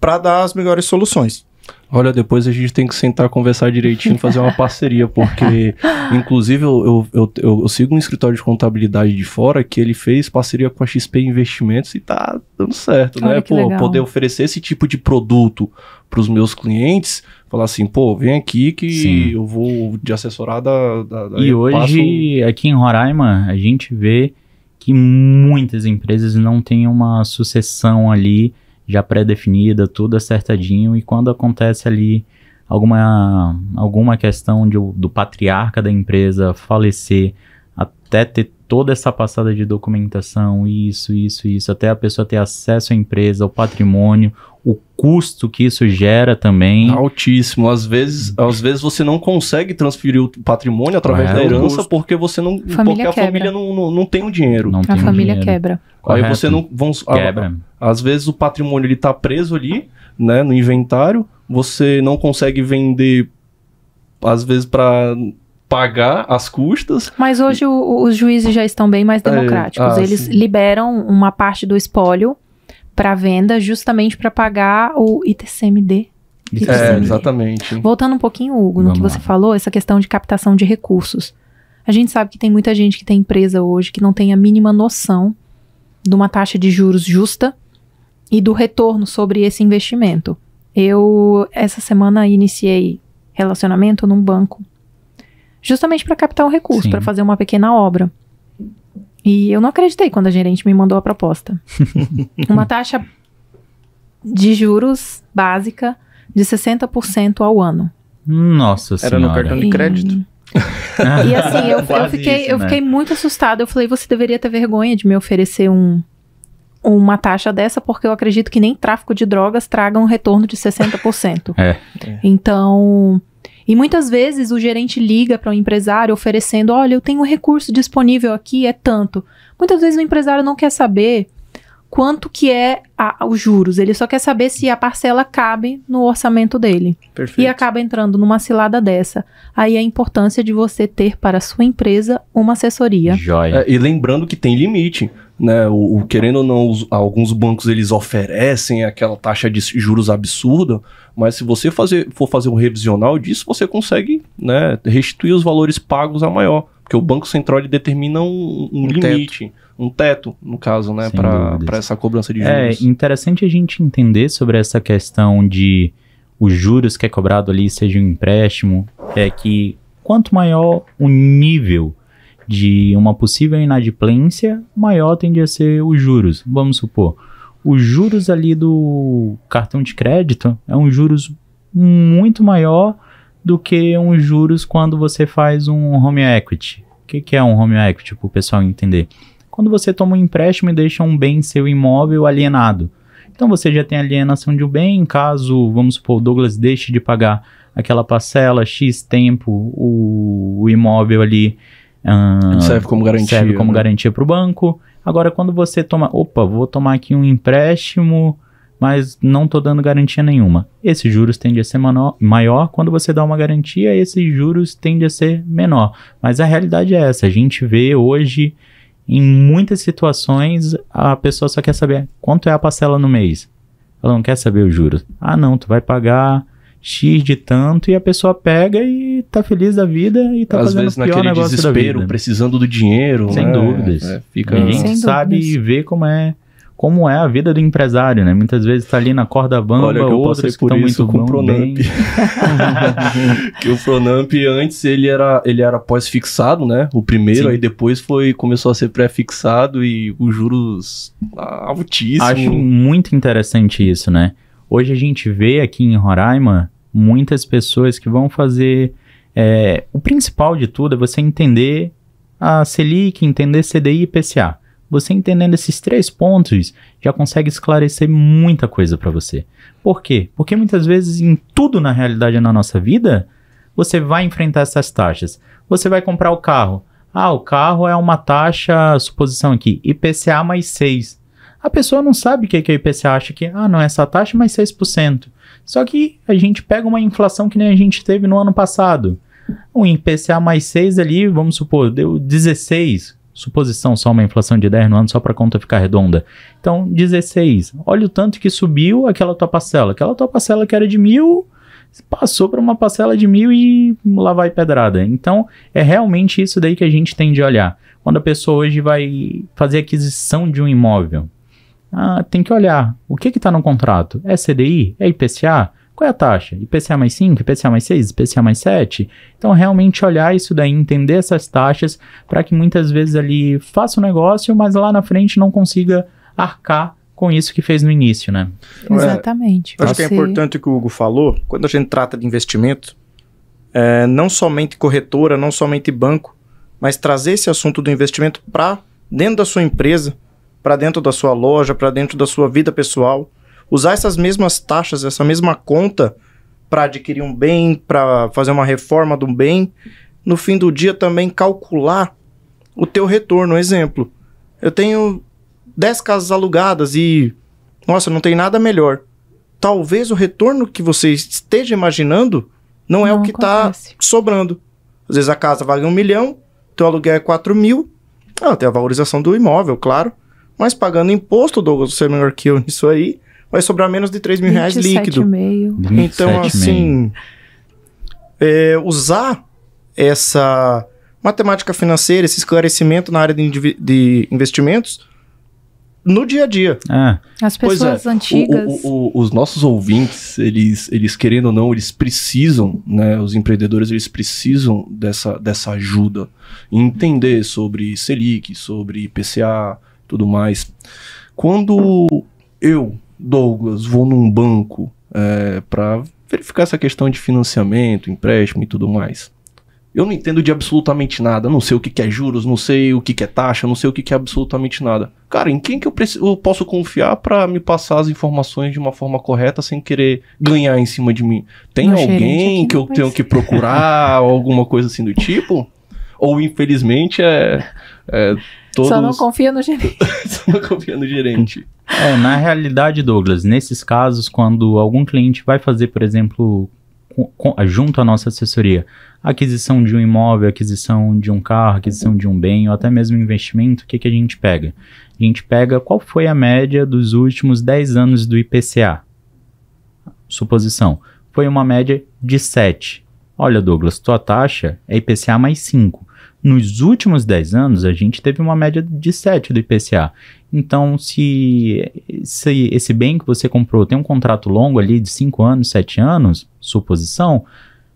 para dar as melhores soluções. Olha, depois a gente tem que sentar, conversar direitinho, fazer uma parceria, porque, inclusive, eu, eu, eu, eu, sigo um escritório de contabilidade de fora que ele fez parceria com a XP Investimentos e tá dando certo, né? Olha né? Pô, legal. poder oferecer esse tipo de produto para os meus clientes, falar assim, pô, vem aqui que Sim. eu vou de assessorar da. da, da e hoje, passo... aqui em Roraima, a gente vê que muitas empresas não têm uma sucessão ali já pré-definida, tudo acertadinho, e quando acontece ali alguma, alguma questão de, do patriarca da empresa falecer até ter toda essa passada de documentação, isso, isso, isso, até a pessoa ter acesso à empresa, ao patrimônio, o custo que isso gera também. Altíssimo. Às vezes, às vezes você não consegue transferir o patrimônio através é, da herança porque você não. Família porque a quebra. família não, não, não, tem o dinheiro. Não a família dinheiro. quebra. Correto. Aí você não. Vamos, quebra. A, às vezes o patrimônio ele tá preso ali, né? No inventário. Você não consegue vender, às vezes, para pagar as custas. Mas hoje o, os juízes já estão bem mais é, democráticos. É, ah, Eles sim. liberam uma parte do espólio para venda justamente para pagar o ITCMD. ITCMD. É, exatamente. Voltando um pouquinho, Hugo, no que você falou, essa questão de captação de recursos. A gente sabe que tem muita gente que tem empresa hoje que não tem a mínima noção de uma taxa de juros justa e do retorno sobre esse investimento. Eu, essa semana, iniciei relacionamento num banco justamente para captar um recurso, para fazer uma pequena obra. E eu não acreditei quando a gerente me mandou a proposta. uma taxa de juros básica de 60% ao ano. Nossa Era senhora. Era no cartão de crédito. E... e assim, eu, eu fiquei, isso, eu né? fiquei muito assustada. Eu falei, você deveria ter vergonha de me oferecer um, uma taxa dessa, porque eu acredito que nem tráfico de drogas traga um retorno de 60%. é. Então, e muitas vezes o gerente liga para o um empresário oferecendo: olha, eu tenho um recurso disponível aqui, é tanto. Muitas vezes o empresário não quer saber quanto que é a, os juros. Ele só quer saber se a parcela cabe no orçamento dele. Perfeito. E acaba entrando numa cilada dessa. Aí a importância de você ter para a sua empresa uma assessoria. Joia. É, e lembrando que tem limite. Né, o, o querendo ou não, os, alguns bancos eles oferecem aquela taxa de juros absurda, mas se você fazer, for fazer um revisional disso, você consegue né, restituir os valores pagos a maior. Porque o Banco Central determina um, um, um limite, teto. um teto, no caso, né, para essa cobrança de é, juros. É interessante a gente entender sobre essa questão de os juros que é cobrado ali, seja um empréstimo, é que quanto maior o nível de uma possível inadimplência, maior tende a ser os juros. Vamos supor, os juros ali do cartão de crédito é um juros muito maior do que um juros quando você faz um home equity. O que, que é um home equity para o pessoal entender? Quando você toma um empréstimo e deixa um bem seu imóvel alienado. Então você já tem alienação de um bem, caso, vamos supor, o Douglas deixe de pagar aquela parcela X tempo, o, o imóvel ali. Uh, serve como garantia. Serve como né? garantia para o banco. Agora, quando você toma, opa, vou tomar aqui um empréstimo, mas não estou dando garantia nenhuma. Esses juros tende a ser menor, maior. Quando você dá uma garantia, esses juros tende a ser menor. Mas a realidade é essa. A gente vê hoje, em muitas situações, a pessoa só quer saber quanto é a parcela no mês. Ela não quer saber o juros. Ah, não, tu vai pagar X de tanto e a pessoa pega e tá feliz da vida e tá Às fazendo vezes, o pior naquele desespero, precisando do dinheiro. Sem né? dúvidas. É, fica... Ninguém sabe dúvidas. e vê como é como é a vida do empresário, né? Muitas vezes tá ali na corda bamba, Olha, que eu outros por que isso com o Pronamp. que o Pronamp antes ele era ele era pós-fixado, né? O primeiro Sim. aí depois foi começou a ser pré-fixado e os juros ah, altíssimos. Acho muito interessante isso, né? Hoje a gente vê aqui em Roraima muitas pessoas que vão fazer. É, o principal de tudo é você entender a Selic, entender CDI e PCA. Você entendendo esses três pontos já consegue esclarecer muita coisa para você. Por quê? Porque muitas vezes em tudo na realidade na nossa vida, você vai enfrentar essas taxas. Você vai comprar o carro. Ah, o carro é uma taxa, suposição aqui, IPCA mais 6. A pessoa não sabe o que, que o IPCA acha que, ah, não, é essa taxa mas 6%. Só que a gente pega uma inflação que nem a gente teve no ano passado. Um IPCA mais 6 ali, vamos supor, deu 16. Suposição só uma inflação de 10 no ano, só para a conta ficar redonda. Então, 16. Olha o tanto que subiu aquela tua parcela. Aquela tua parcela que era de mil, passou para uma parcela de mil e lá vai pedrada. Então, é realmente isso daí que a gente tem de olhar. Quando a pessoa hoje vai fazer aquisição de um imóvel, ah, tem que olhar. O que está no contrato? É CDI? É IPCA? Qual é a taxa? IPCA mais 5, IPCA mais 6, IPCA mais 7? Então, realmente olhar isso daí, entender essas taxas, para que muitas vezes ali faça o um negócio, mas lá na frente não consiga arcar com isso que fez no início, né? Exatamente. É, acho que é importante o que o Hugo falou, quando a gente trata de investimento, é, não somente corretora, não somente banco, mas trazer esse assunto do investimento para dentro da sua empresa, para dentro da sua loja, para dentro da sua vida pessoal. Usar essas mesmas taxas, essa mesma conta para adquirir um bem, para fazer uma reforma de um bem. No fim do dia também calcular o teu retorno. Exemplo, eu tenho 10 casas alugadas e nossa, não tem nada melhor. Talvez o retorno que você esteja imaginando não, não é o que está sobrando. Às vezes a casa vale um milhão, teu aluguel é 4 mil. Ah, tem a valorização do imóvel, claro. Mas pagando imposto, Douglas, você é melhor que eu nisso aí, vai sobrar menos de 3 mil reais líquido. Então, assim, é, usar essa matemática financeira, esse esclarecimento na área de, de investimentos no dia a dia. Ah. As é, pessoas é, antigas. O, o, o, os nossos ouvintes, eles, eles querendo ou não, eles precisam, né? Os empreendedores, eles precisam dessa, dessa ajuda. Entender sobre Selic, sobre IPCA, tudo mais. Quando eu, Douglas, vou num banco é, para verificar essa questão de financiamento, empréstimo e tudo mais. Eu não entendo de absolutamente nada, não sei o que, que é juros, não sei o que, que é taxa, não sei o que, que é absolutamente nada. Cara, em quem que eu, preciso, eu posso confiar para me passar as informações de uma forma correta sem querer ganhar em cima de mim? Tem Meu alguém que eu tenho ser. que procurar, alguma coisa assim do tipo? Ou infelizmente é, é todos. Só não confia no gerente. Só não confia no gerente. É, na realidade, Douglas, nesses casos, quando algum cliente vai fazer, por exemplo, junto à nossa assessoria, aquisição de um imóvel, aquisição de um carro, aquisição de um bem ou até mesmo investimento, o que, que a gente pega? A gente pega qual foi a média dos últimos 10 anos do IPCA. Suposição, foi uma média de 7. Olha, Douglas, tua taxa é IPCA mais 5. Nos últimos 10 anos, a gente teve uma média de 7 do IPCA. Então, se, se esse bem que você comprou tem um contrato longo ali de 5 anos, 7 anos, suposição,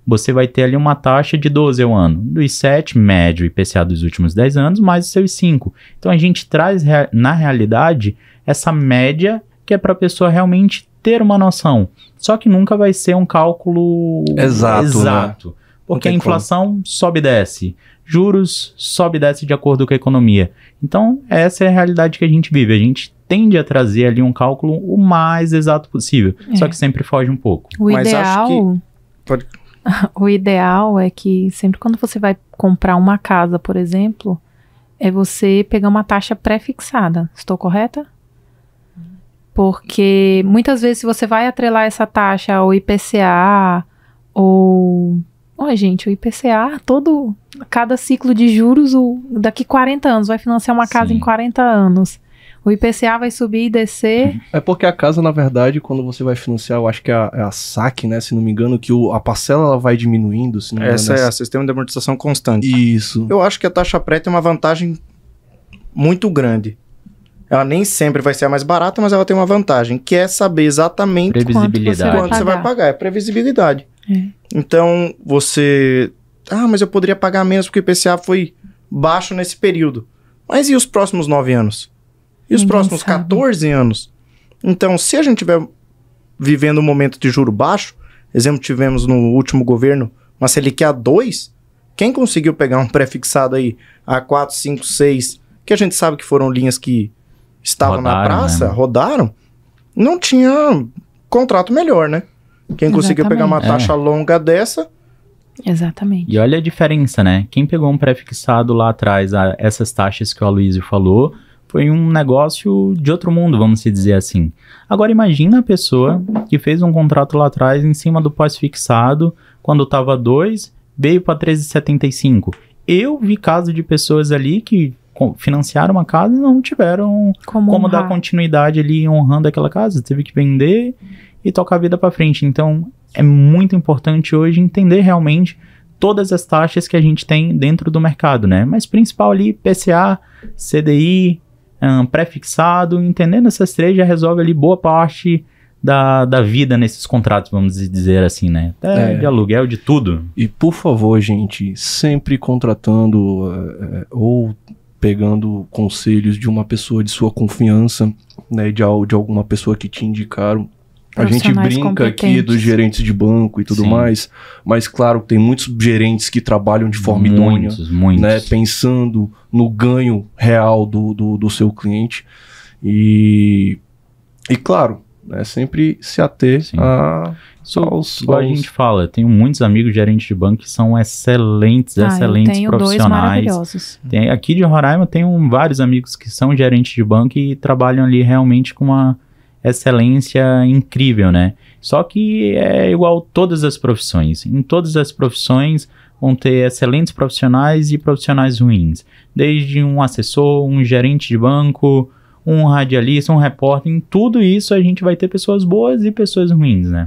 você vai ter ali uma taxa de 12 ao ano, dos 7, médio IPCA dos últimos 10 anos, mais os seus 5. Então a gente traz, na realidade, essa média que é para a pessoa realmente ter uma noção. Só que nunca vai ser um cálculo exato. Né? exato né? Porque a inflação como. sobe e desce juros sobe e desce de acordo com a economia. Então, essa é a realidade que a gente vive. A gente tende a trazer ali um cálculo o mais exato possível, é. só que sempre foge um pouco. O Mas ideal... acho que... Pode... o ideal é que sempre quando você vai comprar uma casa, por exemplo, é você pegar uma taxa pré-fixada. Estou correta? Porque muitas vezes se você vai atrelar essa taxa ao IPCA ou Olha, gente, o IPCA, todo cada ciclo de juros, o, daqui 40 anos, vai financiar uma casa Sim. em 40 anos. O IPCA vai subir e descer. É porque a casa, na verdade, quando você vai financiar, eu acho que é a, é a né? Se não me engano, que o, a parcela ela vai diminuindo. Se não Essa é, é a sistema de amortização constante. Isso. Eu acho que a taxa pré tem uma vantagem muito grande. Ela nem sempre vai ser a mais barata, mas ela tem uma vantagem, que é saber exatamente quanto você vai pagar. É previsibilidade. É. Então, você. Ah, mas eu poderia pagar menos porque o IPCA foi baixo nesse período. Mas e os próximos 9 anos? E os Ninguém próximos sabe. 14 anos? Então, se a gente tiver vivendo um momento de juro baixo, exemplo, tivemos no último governo uma Selic a 2, quem conseguiu pegar um pré-fixado aí a 4, 5, 6, que a gente sabe que foram linhas que estavam rodaram, na né? praça, né? rodaram, não tinha contrato melhor, né? Quem conseguiu pegar uma taxa é. longa dessa. Exatamente. E olha a diferença, né? Quem pegou um pré-fixado lá atrás, a, essas taxas que o Aloysio falou, foi um negócio de outro mundo, vamos se dizer assim. Agora imagina a pessoa que fez um contrato lá atrás em cima do pós-fixado, quando estava 2, veio para 13,75. Eu vi caso de pessoas ali que financiaram uma casa e não tiveram como, como dar continuidade ali honrando aquela casa, teve que vender e tocar a vida para frente. Então, é muito importante hoje entender realmente todas as taxas que a gente tem dentro do mercado, né? Mas principal ali PCA, CDI, um, pré-fixado, entendendo essas três já resolve ali boa parte da, da vida nesses contratos, vamos dizer assim, né? Até é. de aluguel, de tudo. E por favor, gente, sempre contratando eh, eh, ou pegando conselhos de uma pessoa de sua confiança, né, de, de alguma pessoa que te indicaram. A gente brinca aqui dos gerentes de banco e tudo Sim. mais, mas claro, tem muitos gerentes que trabalham de forma muitos, idônea, muitos. Né, pensando no ganho real do, do, do seu cliente. E, e claro, né, sempre se ater Sim. a só os Igual bons. a gente fala, tenho muitos amigos gerentes de banco que são excelentes, ah, excelentes tenho profissionais. Dois maravilhosos. Tem, aqui de Roraima tenho vários amigos que são gerentes de banco e trabalham ali realmente com uma excelência incrível, né? Só que é igual todas as profissões. Em todas as profissões vão ter excelentes profissionais e profissionais ruins. Desde um assessor, um gerente de banco, um radialista, um repórter, em tudo isso a gente vai ter pessoas boas e pessoas ruins, né?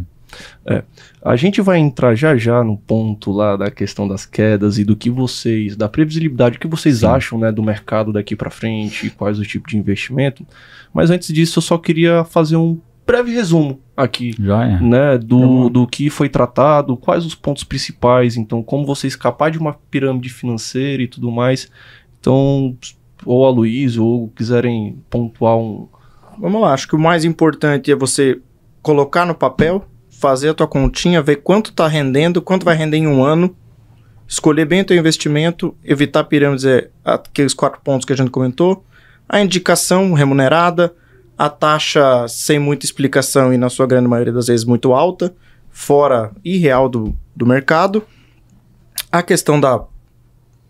É. A gente vai entrar já já no ponto lá da questão das quedas e do que vocês, da previsibilidade, o que vocês Sim. acham né, do mercado daqui para frente, quais o tipo de investimento. Mas antes disso, eu só queria fazer um breve resumo aqui é. né do, é do que foi tratado quais os pontos principais então como você escapar de uma pirâmide financeira e tudo mais então ou a Luiz ou quiserem pontuar um vamos lá acho que o mais importante é você colocar no papel fazer a tua continha, ver quanto está rendendo, quanto vai render em um ano, escolher bem o teu investimento, evitar pirâmides, é, aqueles quatro pontos que a gente comentou, a indicação remunerada, a taxa sem muita explicação e na sua grande maioria das vezes muito alta, fora real do, do mercado, a questão da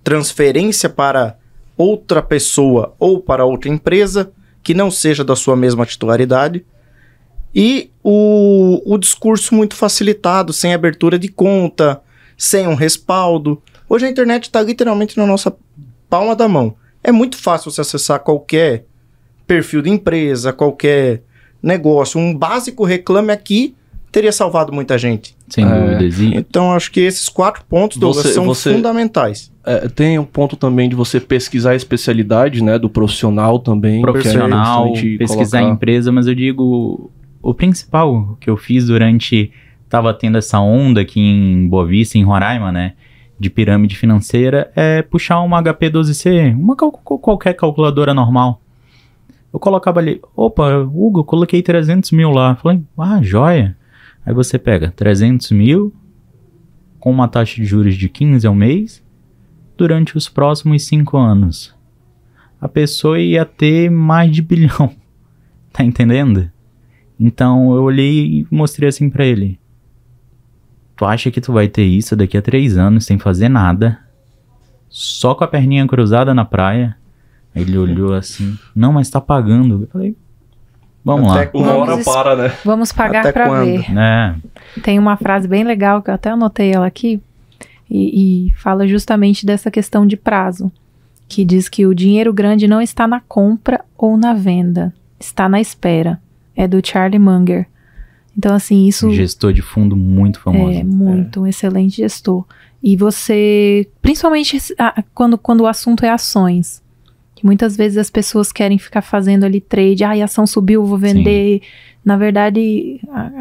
transferência para outra pessoa ou para outra empresa que não seja da sua mesma titularidade, e o, o discurso muito facilitado, sem abertura de conta, sem um respaldo. Hoje a internet está literalmente na nossa palma da mão. É muito fácil você acessar qualquer perfil de empresa, qualquer negócio. Um básico reclame aqui teria salvado muita gente. Sem dúvidas. É. Então, acho que esses quatro pontos, Douglas, você, são você, fundamentais. É, tem um ponto também de você pesquisar a especialidade né, do profissional também. Profissional, é pesquisar a empresa, mas eu digo o principal que eu fiz durante. Tava tendo essa onda aqui em Boa Vista, em Roraima, né? De pirâmide financeira, é puxar uma HP12C, uma cal qualquer calculadora normal. Eu colocava ali, opa, Hugo, coloquei 300 mil lá. Falei, ah, joia. Aí você pega 300 mil, com uma taxa de juros de 15 ao mês, durante os próximos 5 anos. A pessoa ia ter mais de bilhão. Tá entendendo? Então eu olhei e mostrei assim para ele. Tu acha que tu vai ter isso daqui a três anos sem fazer nada? Só com a perninha cruzada na praia? Ele olhou assim, não, mas tá pagando. Eu falei, vamos até lá. Uma hora para, né? Vamos pagar até pra quando? ver. É. Tem uma frase bem legal que eu até anotei ela aqui e, e fala justamente dessa questão de prazo. Que diz que o dinheiro grande não está na compra ou na venda, está na espera é do Charlie Munger. Então, assim, isso. Um gestor de fundo muito famoso. É, muito, é. um excelente gestor. E você, principalmente quando, quando o assunto é ações, que muitas vezes as pessoas querem ficar fazendo ali trade, ah, a ação subiu, vou vender. Sim. Na verdade,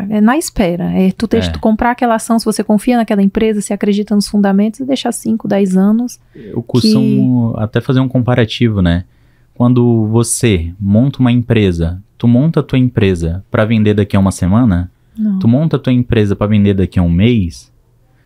é na espera. É tu, é. tu comprar aquela ação, se você confia naquela empresa, se acredita nos fundamentos, e deixar 5, 10 anos. Eu costumo é que... até fazer um comparativo, né? Quando você monta uma empresa tu monta a tua empresa para vender daqui a uma semana, não. tu monta a tua empresa para vender daqui a um mês,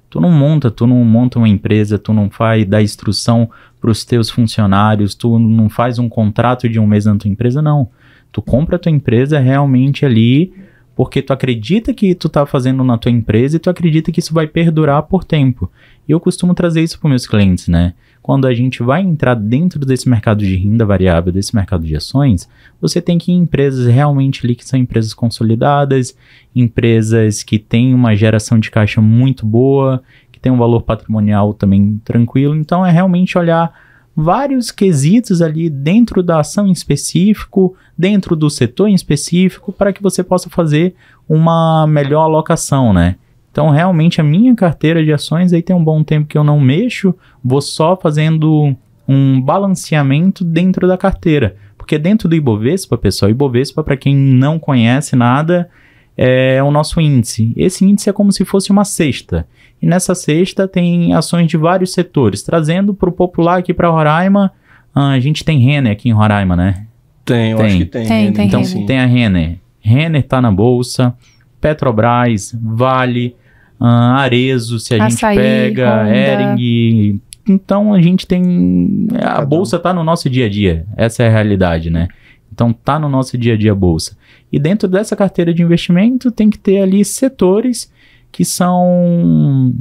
tu não monta, tu não monta uma empresa, tu não faz da instrução para os teus funcionários, tu não faz um contrato de um mês na tua empresa, não. Tu compra a tua empresa realmente ali porque tu acredita que tu tá fazendo na tua empresa e tu acredita que isso vai perdurar por tempo. E eu costumo trazer isso para meus clientes, né? quando a gente vai entrar dentro desse mercado de renda variável, desse mercado de ações, você tem que ir em empresas realmente ali que são empresas consolidadas, empresas que têm uma geração de caixa muito boa, que tem um valor patrimonial também tranquilo. Então é realmente olhar vários quesitos ali dentro da ação em específico, dentro do setor em específico, para que você possa fazer uma melhor alocação, né? Então, realmente, a minha carteira de ações aí tem um bom tempo que eu não mexo, vou só fazendo um balanceamento dentro da carteira. Porque dentro do Ibovespa, pessoal, Ibovespa, para quem não conhece nada, é o nosso índice. Esse índice é como se fosse uma cesta. E nessa cesta tem ações de vários setores. Trazendo para o popular aqui para Roraima, ah, a gente tem Renner aqui em Roraima, né? Tem, eu tem. acho que tem. Tem, tem Então, Renner. tem a Renner. Renner está na bolsa, Petrobras, Vale, uh, ah, arezo, se a Açaí, gente pega, Ering. Então a gente tem. É, a bolsa tá no nosso dia a dia. Essa é a realidade, né? Então tá no nosso dia a dia a bolsa. E dentro dessa carteira de investimento tem que ter ali setores que são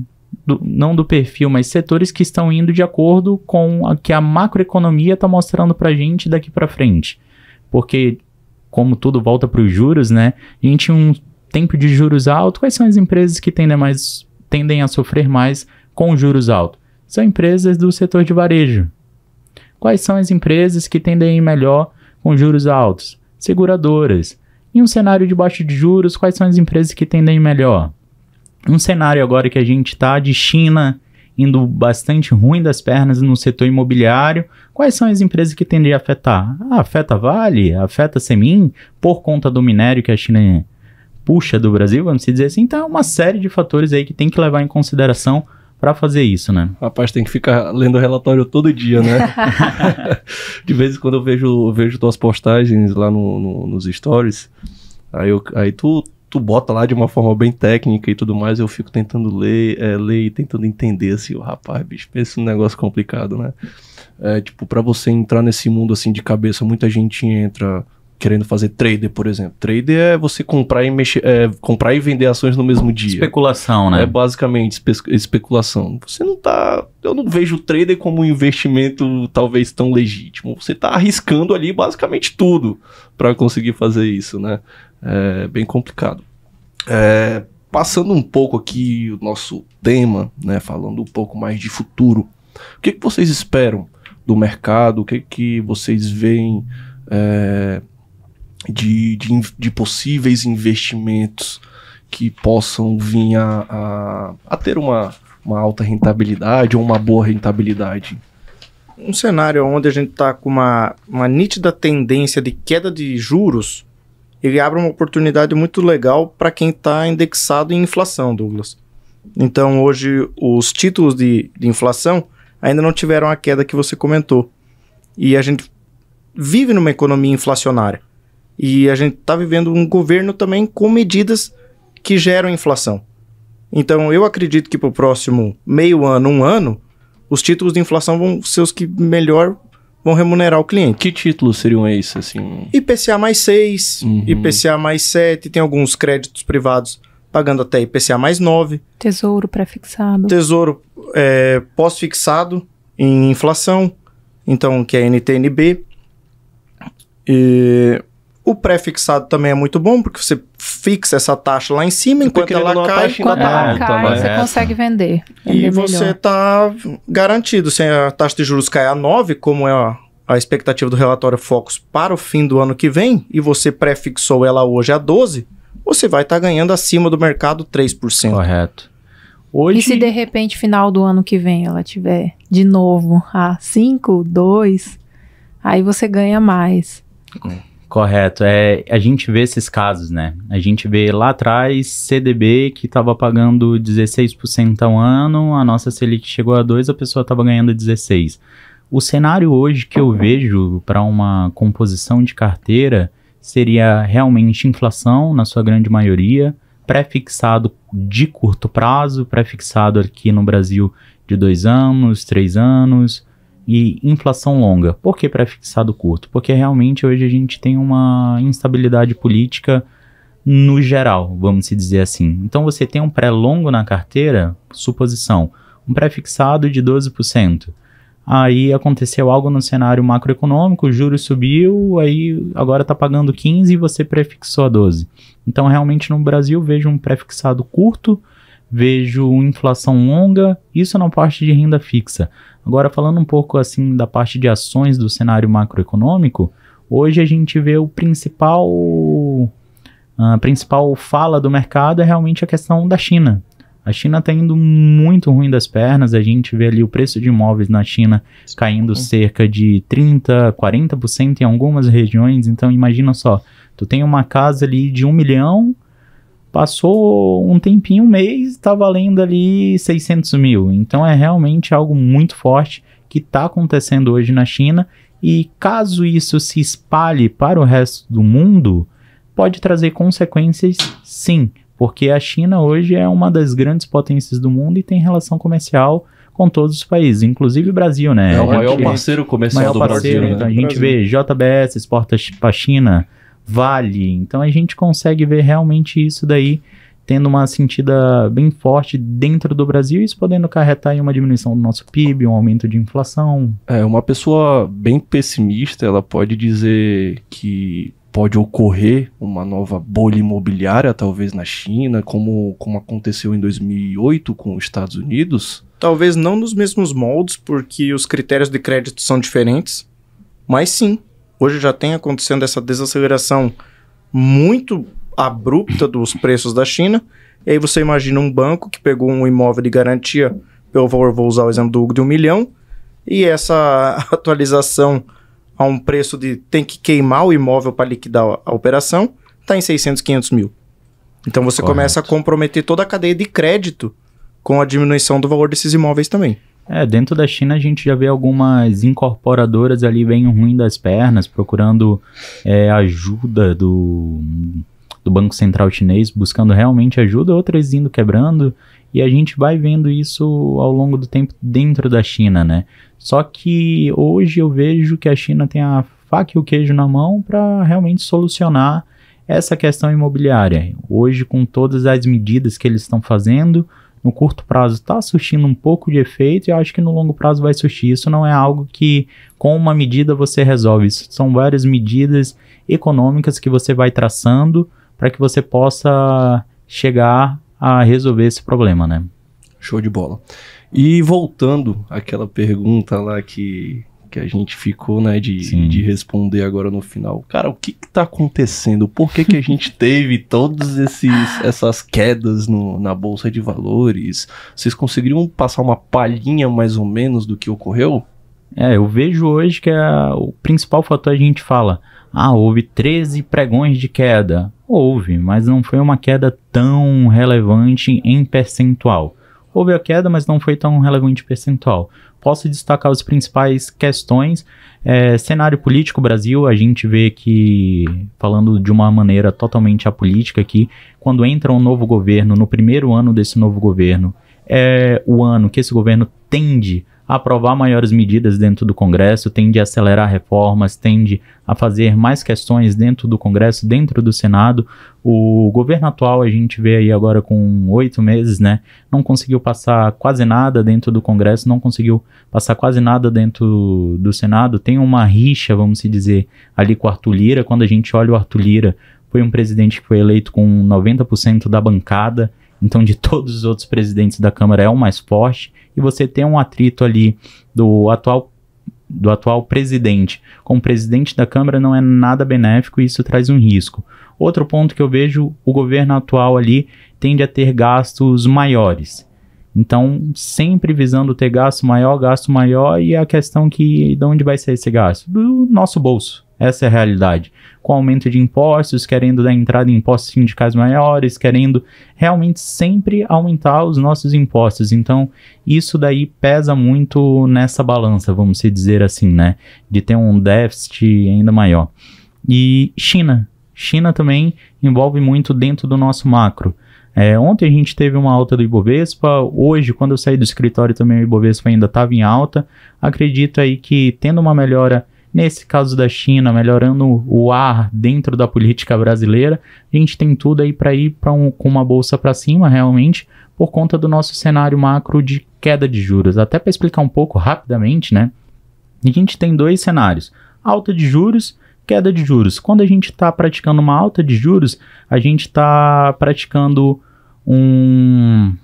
do, não do perfil, mas setores que estão indo de acordo com o que a macroeconomia está mostrando para a gente daqui para frente. Porque, como tudo volta para os juros, né? A gente um, tempo de juros alto, quais são as empresas que tendem, mais, tendem a sofrer mais com juros altos? São empresas do setor de varejo. Quais são as empresas que tendem melhor com juros altos? Seguradoras. Em um cenário de baixo de juros, quais são as empresas que tendem melhor? Um cenário agora que a gente está de China indo bastante ruim das pernas no setor imobiliário, quais são as empresas que tendem a afetar? Ah, afeta Vale, afeta Semin, por conta do minério que a China puxa do Brasil, vamos dizer assim. Então, é uma série de fatores aí que tem que levar em consideração para fazer isso, né? Rapaz, tem que ficar lendo o relatório todo dia, né? de vez em quando eu vejo, vejo tuas postagens lá no, no, nos stories, aí, eu, aí tu, tu bota lá de uma forma bem técnica e tudo mais, eu fico tentando ler, é, ler e tentando entender, assim, o rapaz, bicho, pensa num negócio complicado, né? É, tipo, para você entrar nesse mundo, assim, de cabeça, muita gente entra querendo fazer trader, por exemplo. Trader é você comprar e mexer, é, comprar e vender ações no mesmo dia. Especulação, né? É basicamente espe especulação. Você não tá, eu não vejo o trader como um investimento talvez tão legítimo. Você tá arriscando ali basicamente tudo para conseguir fazer isso, né? É bem complicado. É, passando um pouco aqui o nosso tema, né, falando um pouco mais de futuro. O que, que vocês esperam do mercado? O que que vocês veem é, de, de, de possíveis investimentos que possam vir a, a, a ter uma, uma alta rentabilidade ou uma boa rentabilidade? Um cenário onde a gente está com uma, uma nítida tendência de queda de juros, ele abre uma oportunidade muito legal para quem está indexado em inflação, Douglas. Então, hoje, os títulos de, de inflação ainda não tiveram a queda que você comentou. E a gente vive numa economia inflacionária. E a gente está vivendo um governo também com medidas que geram inflação. Então, eu acredito que para o próximo meio ano, um ano, os títulos de inflação vão ser os que melhor vão remunerar o cliente. Que títulos seriam esses, assim? IPCA mais 6, uhum. IPCA mais 7, tem alguns créditos privados pagando até IPCA mais 9. Tesouro pré-fixado. Tesouro é, pós-fixado em inflação, então que é NTNB. E o pré-fixado também é muito bom, porque você fixa essa taxa lá em cima, enquanto ela cai. Enquanto ela cai, é, então, você é. consegue vender. vender é e você está garantido. Se a taxa de juros cair a 9, como é a, a expectativa do relatório Focus para o fim do ano que vem, e você pré-fixou ela hoje a 12, você vai estar tá ganhando acima do mercado 3%. Correto. Hoje... E se de repente, final do ano que vem, ela tiver de novo a 5, 2, aí você ganha mais. Hum. Correto. É, a gente vê esses casos, né? A gente vê lá atrás CDB que estava pagando 16% ao ano, a nossa Selic chegou a 2, a pessoa estava ganhando 16. O cenário hoje que eu vejo para uma composição de carteira seria realmente inflação, na sua grande maioria, pré-fixado de curto prazo, pré-fixado aqui no Brasil de dois anos, três anos, e inflação longa. Por que pré-fixado curto? Porque realmente hoje a gente tem uma instabilidade política no geral, vamos se dizer assim. Então você tem um pré-longo na carteira, suposição, um pré-fixado de 12%. Aí aconteceu algo no cenário macroeconômico, o juros subiu, aí agora está pagando 15 e você prefixou a 12. Então realmente no Brasil vejo um pré-fixado curto vejo inflação longa, isso na parte de renda fixa. Agora, falando um pouco assim da parte de ações do cenário macroeconômico, hoje a gente vê o principal. A principal fala do mercado é realmente a questão da China. A China está indo muito ruim das pernas. A gente vê ali o preço de imóveis na China caindo cerca de 30%, 40% em algumas regiões. Então, imagina só: tu tem uma casa ali de um milhão, Passou um tempinho, um mês, está valendo ali 600 mil. Então é realmente algo muito forte que está acontecendo hoje na China. E caso isso se espalhe para o resto do mundo, pode trazer consequências sim, porque a China hoje é uma das grandes potências do mundo e tem relação comercial com todos os países, inclusive o Brasil, né? É o maior parceiro comercial maior do parceiro, Brasil. Né? Então a gente Brasil. vê JBS exporta para a China, vale. Então a gente consegue ver realmente isso daí tendo uma sentida bem forte dentro do Brasil, isso podendo carretar em uma diminuição do nosso PIB, um aumento de inflação. É, uma pessoa bem pessimista, ela pode dizer que pode ocorrer uma nova bolha imobiliária, talvez na China, como, como aconteceu em 2008 com os Estados Unidos. Talvez não nos mesmos moldes, porque os critérios de crédito são diferentes, mas sim, hoje já tem acontecendo essa desaceleração muito abrupta dos preços da China. E aí você imagina um banco que pegou um imóvel de garantia, pelo valor, vou usar o exemplo do Hugo, de um milhão, e essa atualização a um preço de tem que queimar o imóvel para liquidar a operação, está em 600, 500 mil. Então você Correto. começa a comprometer toda a cadeia de crédito com a diminuição do valor desses imóveis também. É, dentro da China a gente já vê algumas incorporadoras ali bem ruim das pernas, procurando é, ajuda do, do Banco Central Chinês, buscando realmente ajuda, outras indo quebrando, e a gente vai vendo isso ao longo do tempo dentro da China, né? Só que hoje eu vejo que a China tem a faca e o queijo na mão para realmente solucionar essa questão imobiliária. Hoje, com todas as medidas que eles estão fazendo, no curto prazo está surtindo um pouco de efeito e acho que no longo prazo vai surtir. Isso não é algo que com uma medida você resolve. Isso são várias medidas econômicas que você vai traçando para que você possa chegar a resolver esse problema, né? Show de bola. E voltando àquela pergunta lá que que a gente ficou, né, de, de responder agora no final. Cara, o que que tá acontecendo? Por que que a gente teve todas esses, essas quedas no, na bolsa de valores? Vocês conseguiriam passar uma palhinha mais ou menos do que ocorreu? É, eu vejo hoje que a, é o principal fator a gente fala, ah, houve 13 pregões de queda. Houve, mas não foi uma queda tão relevante em percentual. Houve a queda, mas não foi tão relevante percentual posso destacar as principais questões. É, cenário político Brasil, a gente vê que, falando de uma maneira totalmente apolítica aqui, quando entra um novo governo, no primeiro ano desse novo governo, é o ano que esse governo tende aprovar maiores medidas dentro do Congresso, tende a acelerar reformas, tende a fazer mais questões dentro do Congresso, dentro do Senado. O governo atual, a gente vê aí agora com oito meses, né? Não conseguiu passar quase nada dentro do Congresso, não conseguiu passar quase nada dentro do Senado. Tem uma rixa, vamos se dizer, ali com o Arthur Lira. Quando a gente olha o Arthur Lira, foi um presidente que foi eleito com 90% da bancada. Então, de todos os outros presidentes da Câmara, é o mais forte e você ter um atrito ali do atual do atual presidente com o presidente da Câmara não é nada benéfico e isso traz um risco. Outro ponto que eu vejo, o governo atual ali tende a ter gastos maiores. Então, sempre visando ter gasto maior, gasto maior, e é a questão que de onde vai ser esse gasto? Do nosso bolso. Essa é a realidade com aumento de impostos, querendo dar entrada em impostos sindicais maiores, querendo realmente sempre aumentar os nossos impostos. Então, isso daí pesa muito nessa balança, vamos dizer assim, né? De ter um déficit ainda maior. E China. China também envolve muito dentro do nosso macro. É, ontem a gente teve uma alta do Ibovespa, hoje, quando eu saí do escritório, também o Ibovespa ainda estava em alta. Acredito aí que tendo uma melhora Nesse caso da China, melhorando o ar dentro da política brasileira, a gente tem tudo aí para ir para um, com uma bolsa para cima, realmente, por conta do nosso cenário macro de queda de juros. Até para explicar um pouco rapidamente, né? A gente tem dois cenários: alta de juros queda de juros. Quando a gente está praticando uma alta de juros, a gente está praticando um,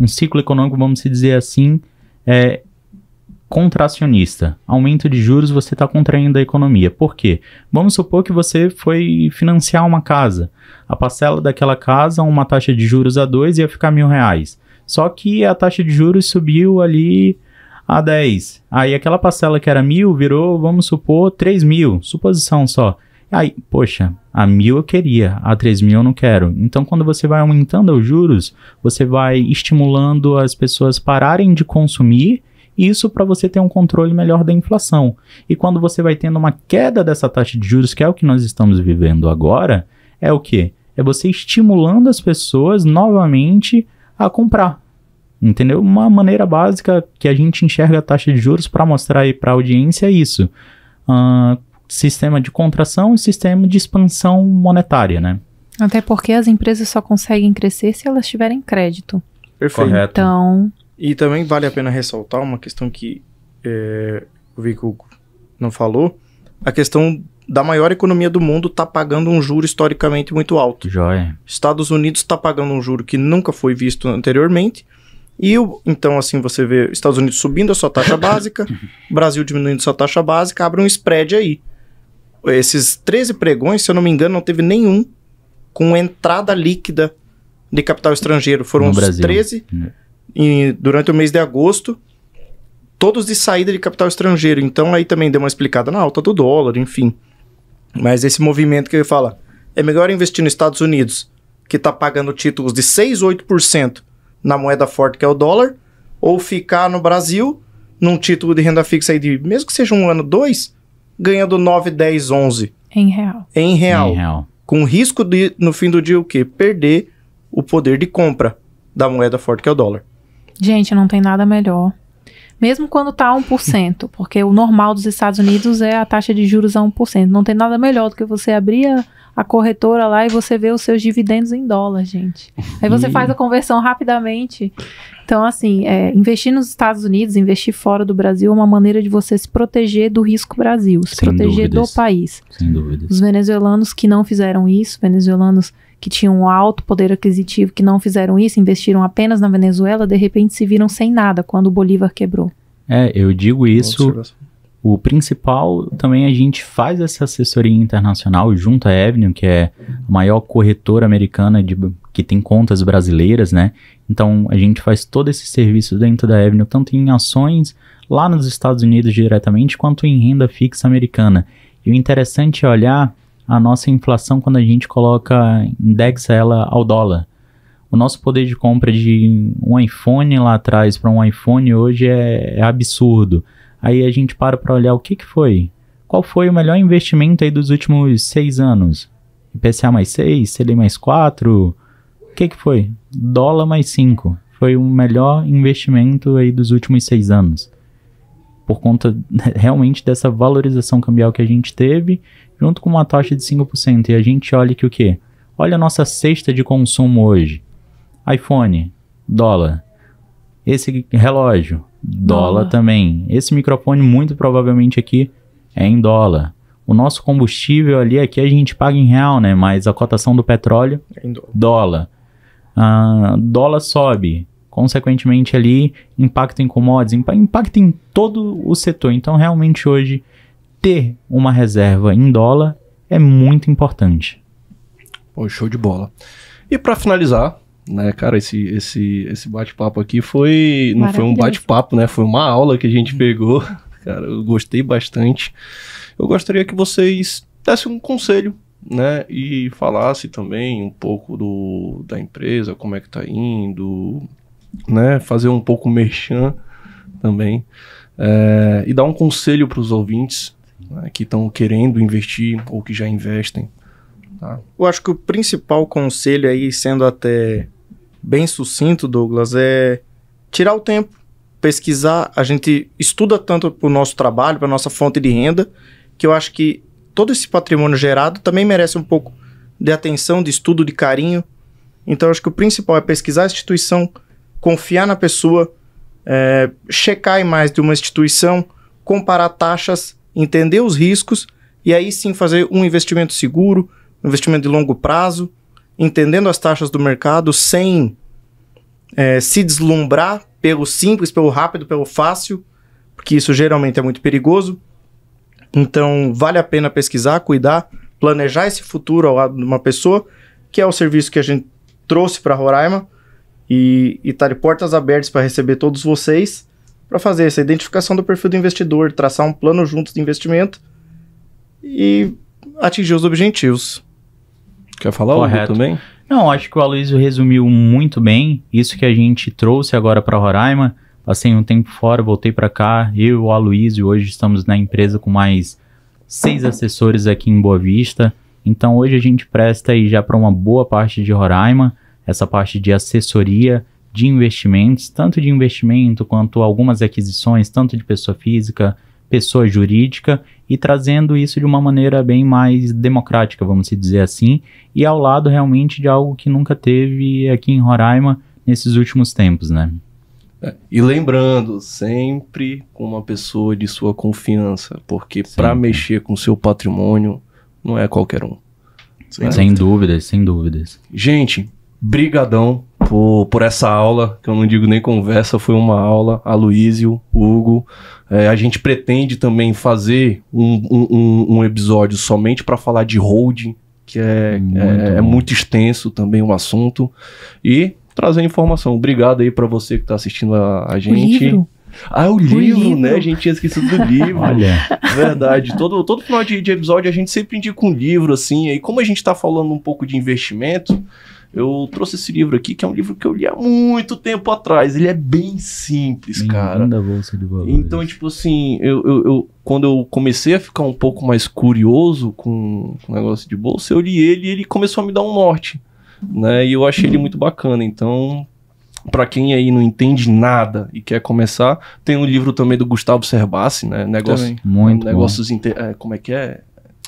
um ciclo econômico, vamos dizer assim, é, contracionista. Aumento de juros, você está contraindo a economia. Por quê? Vamos supor que você foi financiar uma casa. A parcela daquela casa, uma taxa de juros a 2 ia ficar mil reais. Só que a taxa de juros subiu ali a 10. Aí aquela parcela que era mil virou, vamos supor, 3 mil. Suposição só. Aí, poxa, a mil eu queria, a 3 mil eu não quero. Então, quando você vai aumentando os juros, você vai estimulando as pessoas pararem de consumir isso para você ter um controle melhor da inflação. E quando você vai tendo uma queda dessa taxa de juros, que é o que nós estamos vivendo agora, é o que? É você estimulando as pessoas novamente a comprar. Entendeu? Uma maneira básica que a gente enxerga a taxa de juros para mostrar aí para a audiência é isso. Uh, sistema de contração e sistema de expansão monetária, né? Até porque as empresas só conseguem crescer se elas tiverem crédito. Perfeito. Correto. Então, e também vale a pena ressaltar uma questão que é, eu vi que o Hugo não falou, a questão da maior economia do mundo está pagando um juro historicamente muito alto. Joia. Estados Unidos está pagando um juro que nunca foi visto anteriormente. E o, então, assim, você vê Estados Unidos subindo a sua taxa básica, Brasil diminuindo sua taxa básica, abre um spread aí. Esses 13 pregões, se eu não me engano, não teve nenhum com entrada líquida de capital estrangeiro. Foram no uns Brasil. 13 em, durante o mês de agosto, todos de saída de capital estrangeiro. Então aí também deu uma explicada na alta do dólar, enfim. Mas esse movimento que ele fala, é melhor investir nos Estados Unidos, que está pagando títulos de 6, 8% na moeda forte que é o dólar, ou ficar no Brasil num título de renda fixa aí de, mesmo que seja um ano, dois, ganhando 9, 10, 11. Em real. Em real. Em real. Com risco de, no fim do dia, o quê? Perder o poder de compra da moeda forte que é o dólar. Gente, não tem nada melhor. Mesmo quando tá a 1%, porque o normal dos Estados Unidos é a taxa de juros a 1%. Não tem nada melhor do que você abrir a, a corretora lá e você ver os seus dividendos em dólar, gente. Aí você faz a conversão rapidamente. Então, assim, é, investir nos Estados Unidos, investir fora do Brasil é uma maneira de você se proteger do risco Brasil, se Sem proteger dúvidas. do país. Sem dúvidas. Os venezuelanos que não fizeram isso, venezuelanos que tinham um alto poder aquisitivo que não fizeram isso, investiram apenas na Venezuela, de repente se viram sem nada quando o Bolívar quebrou. É, eu digo isso. O principal também a gente faz essa assessoria internacional junto à Avenue, que é a maior corretora americana de, que tem contas brasileiras, né? Então a gente faz todo esse serviço dentro da Avenue, tanto em ações lá nos Estados Unidos diretamente, quanto em renda fixa americana. E o interessante é olhar a nossa inflação quando a gente coloca, indexa ela ao dólar. O nosso poder de compra de um iPhone lá atrás para um iPhone hoje é, é, absurdo. Aí a gente para para olhar o que, que foi. Qual foi o melhor investimento aí dos últimos seis anos? IPCA mais 6, CDI mais 4, o que, que foi? Dólar mais 5. Foi o melhor investimento aí dos últimos seis anos. Por conta realmente dessa valorização cambial que a gente teve junto com uma taxa de 5%. E a gente olha que o quê? Olha a nossa cesta de consumo hoje. iPhone, dólar. Esse relógio, dólar, dólar também. Esse microfone, muito provavelmente aqui, é em dólar. O nosso combustível ali, aqui a gente paga em real, né? Mas a cotação do petróleo, é em dólar. dólar. Ah, dólar sobe. Consequentemente ali, impacta em commodities, impacta em todo o setor. Então, realmente hoje ter uma reserva em dólar é muito importante. Pô, show de bola. E para finalizar, né, cara, esse, esse, esse bate-papo aqui foi. Não foi um bate-papo, né? Foi uma aula que a gente hum. pegou. Cara, eu gostei bastante. Eu gostaria que vocês dessem um conselho, né? E falasse também um pouco do, da empresa, como é que tá indo, né? Fazer um pouco merchan também. É, e dar um conselho para os ouvintes né, que estão querendo investir ou que já investem. Tá? Eu acho que o principal conselho aí, sendo até bem sucinto, Douglas, é tirar o tempo, pesquisar. A gente estuda tanto para o nosso trabalho, para nossa fonte de renda, que eu acho que todo esse patrimônio gerado também merece um pouco de atenção, de estudo, de carinho. Então, acho que o principal é pesquisar a instituição, confiar na pessoa, é, checar mais de uma instituição, comparar taxas entender os riscos e aí sim fazer um investimento seguro, um investimento de longo prazo, entendendo as taxas do mercado sem é, se deslumbrar pelo simples, pelo rápido, pelo fácil, porque isso geralmente é muito perigoso. Então, vale a pena pesquisar, cuidar, planejar esse futuro ao lado de uma pessoa, que é o serviço que a gente trouxe para Roraima e está de portas abertas para receber todos vocês para fazer essa identificação do perfil do investidor, traçar um plano juntos de investimento e atingir os objetivos. Quer falar Correto. algo também? Não, acho que o Aloysio resumiu muito bem isso que a gente trouxe agora para Roraima. Passei um tempo fora, voltei para cá. Eu e o Aloysio hoje estamos na empresa com mais seis assessores aqui em Boa Vista. Então hoje a gente presta aí já para uma boa parte de Roraima, essa parte de assessoria de investimentos, tanto de investimento quanto algumas aquisições, tanto de pessoa física, pessoa jurídica, e trazendo isso de uma maneira bem mais democrática, vamos dizer assim, e ao lado realmente de algo que nunca teve aqui em Roraima nesses últimos tempos, né? É, e lembrando, sempre com uma pessoa de sua confiança, porque para mexer com seu patrimônio não é qualquer um. Sem né? dúvidas, sem dúvidas. Gente, brigadão por, por essa aula, que eu não digo nem conversa, foi uma aula, a o Hugo. É, a gente pretende também fazer um, um, um episódio somente para falar de holding, que é muito, é, é muito extenso também o um assunto. E trazer informação. Obrigado aí para você que está assistindo a, a gente. Ah, o, livro, livro, né? A gente tinha esquecido do livro. Olha. Verdade. Todo, todo final de, de, episódio a gente sempre indica um livro, assim. E como a gente está falando um pouco de investimento, eu trouxe esse livro aqui, que é um livro que eu li há muito tempo atrás. Ele é bem simples, bem cara. Bolsa de valores. Então, tipo assim, eu, eu, eu, quando eu comecei a ficar um pouco mais curioso com, o negócio de bolsa, eu li ele e ele começou a me dar um norte. Né? E eu achei ele muito bacana. Então, para quem aí não entende nada e quer começar, tem um livro também do Gustavo Serbassi, né? Negócio, muito negócios inter... é, como é que é?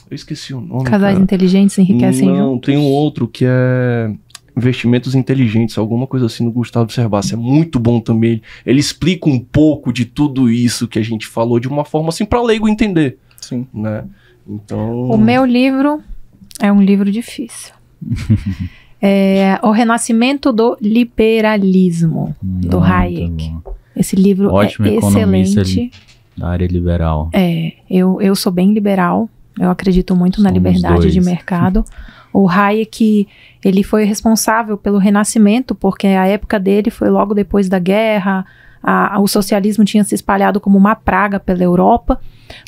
Eu esqueci o nome. Casais cara. inteligentes enriquecem. Não, juntos. tem um outro que é Investimentos Inteligentes, alguma coisa assim, no Gustavo Cerbasi. É muito bom também. Ele explica um pouco de tudo isso que a gente falou de uma forma assim para leigo entender. Sim. Né? Então... O meu livro é um livro difícil. é O Renascimento do Liberalismo, do Hayek. Esse livro é Ótimo é excelente. Da área liberal. É, eu, eu sou bem liberal. Eu acredito muito Somos na liberdade dois. de mercado. O Hayek, ele foi responsável pelo Renascimento, porque a época dele foi logo depois da guerra, a, a, o socialismo tinha se espalhado como uma praga pela Europa,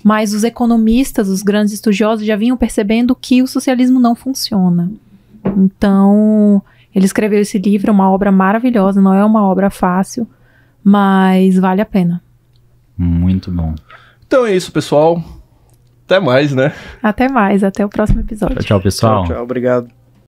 mas os economistas, os grandes estudiosos, já vinham percebendo que o socialismo não funciona. Então, ele escreveu esse livro, uma obra maravilhosa, não é uma obra fácil, mas vale a pena. Muito bom. Então é isso, pessoal. Até mais, né? Até mais, até o próximo episódio. Tchau, tchau pessoal. Tchau, tchau obrigado.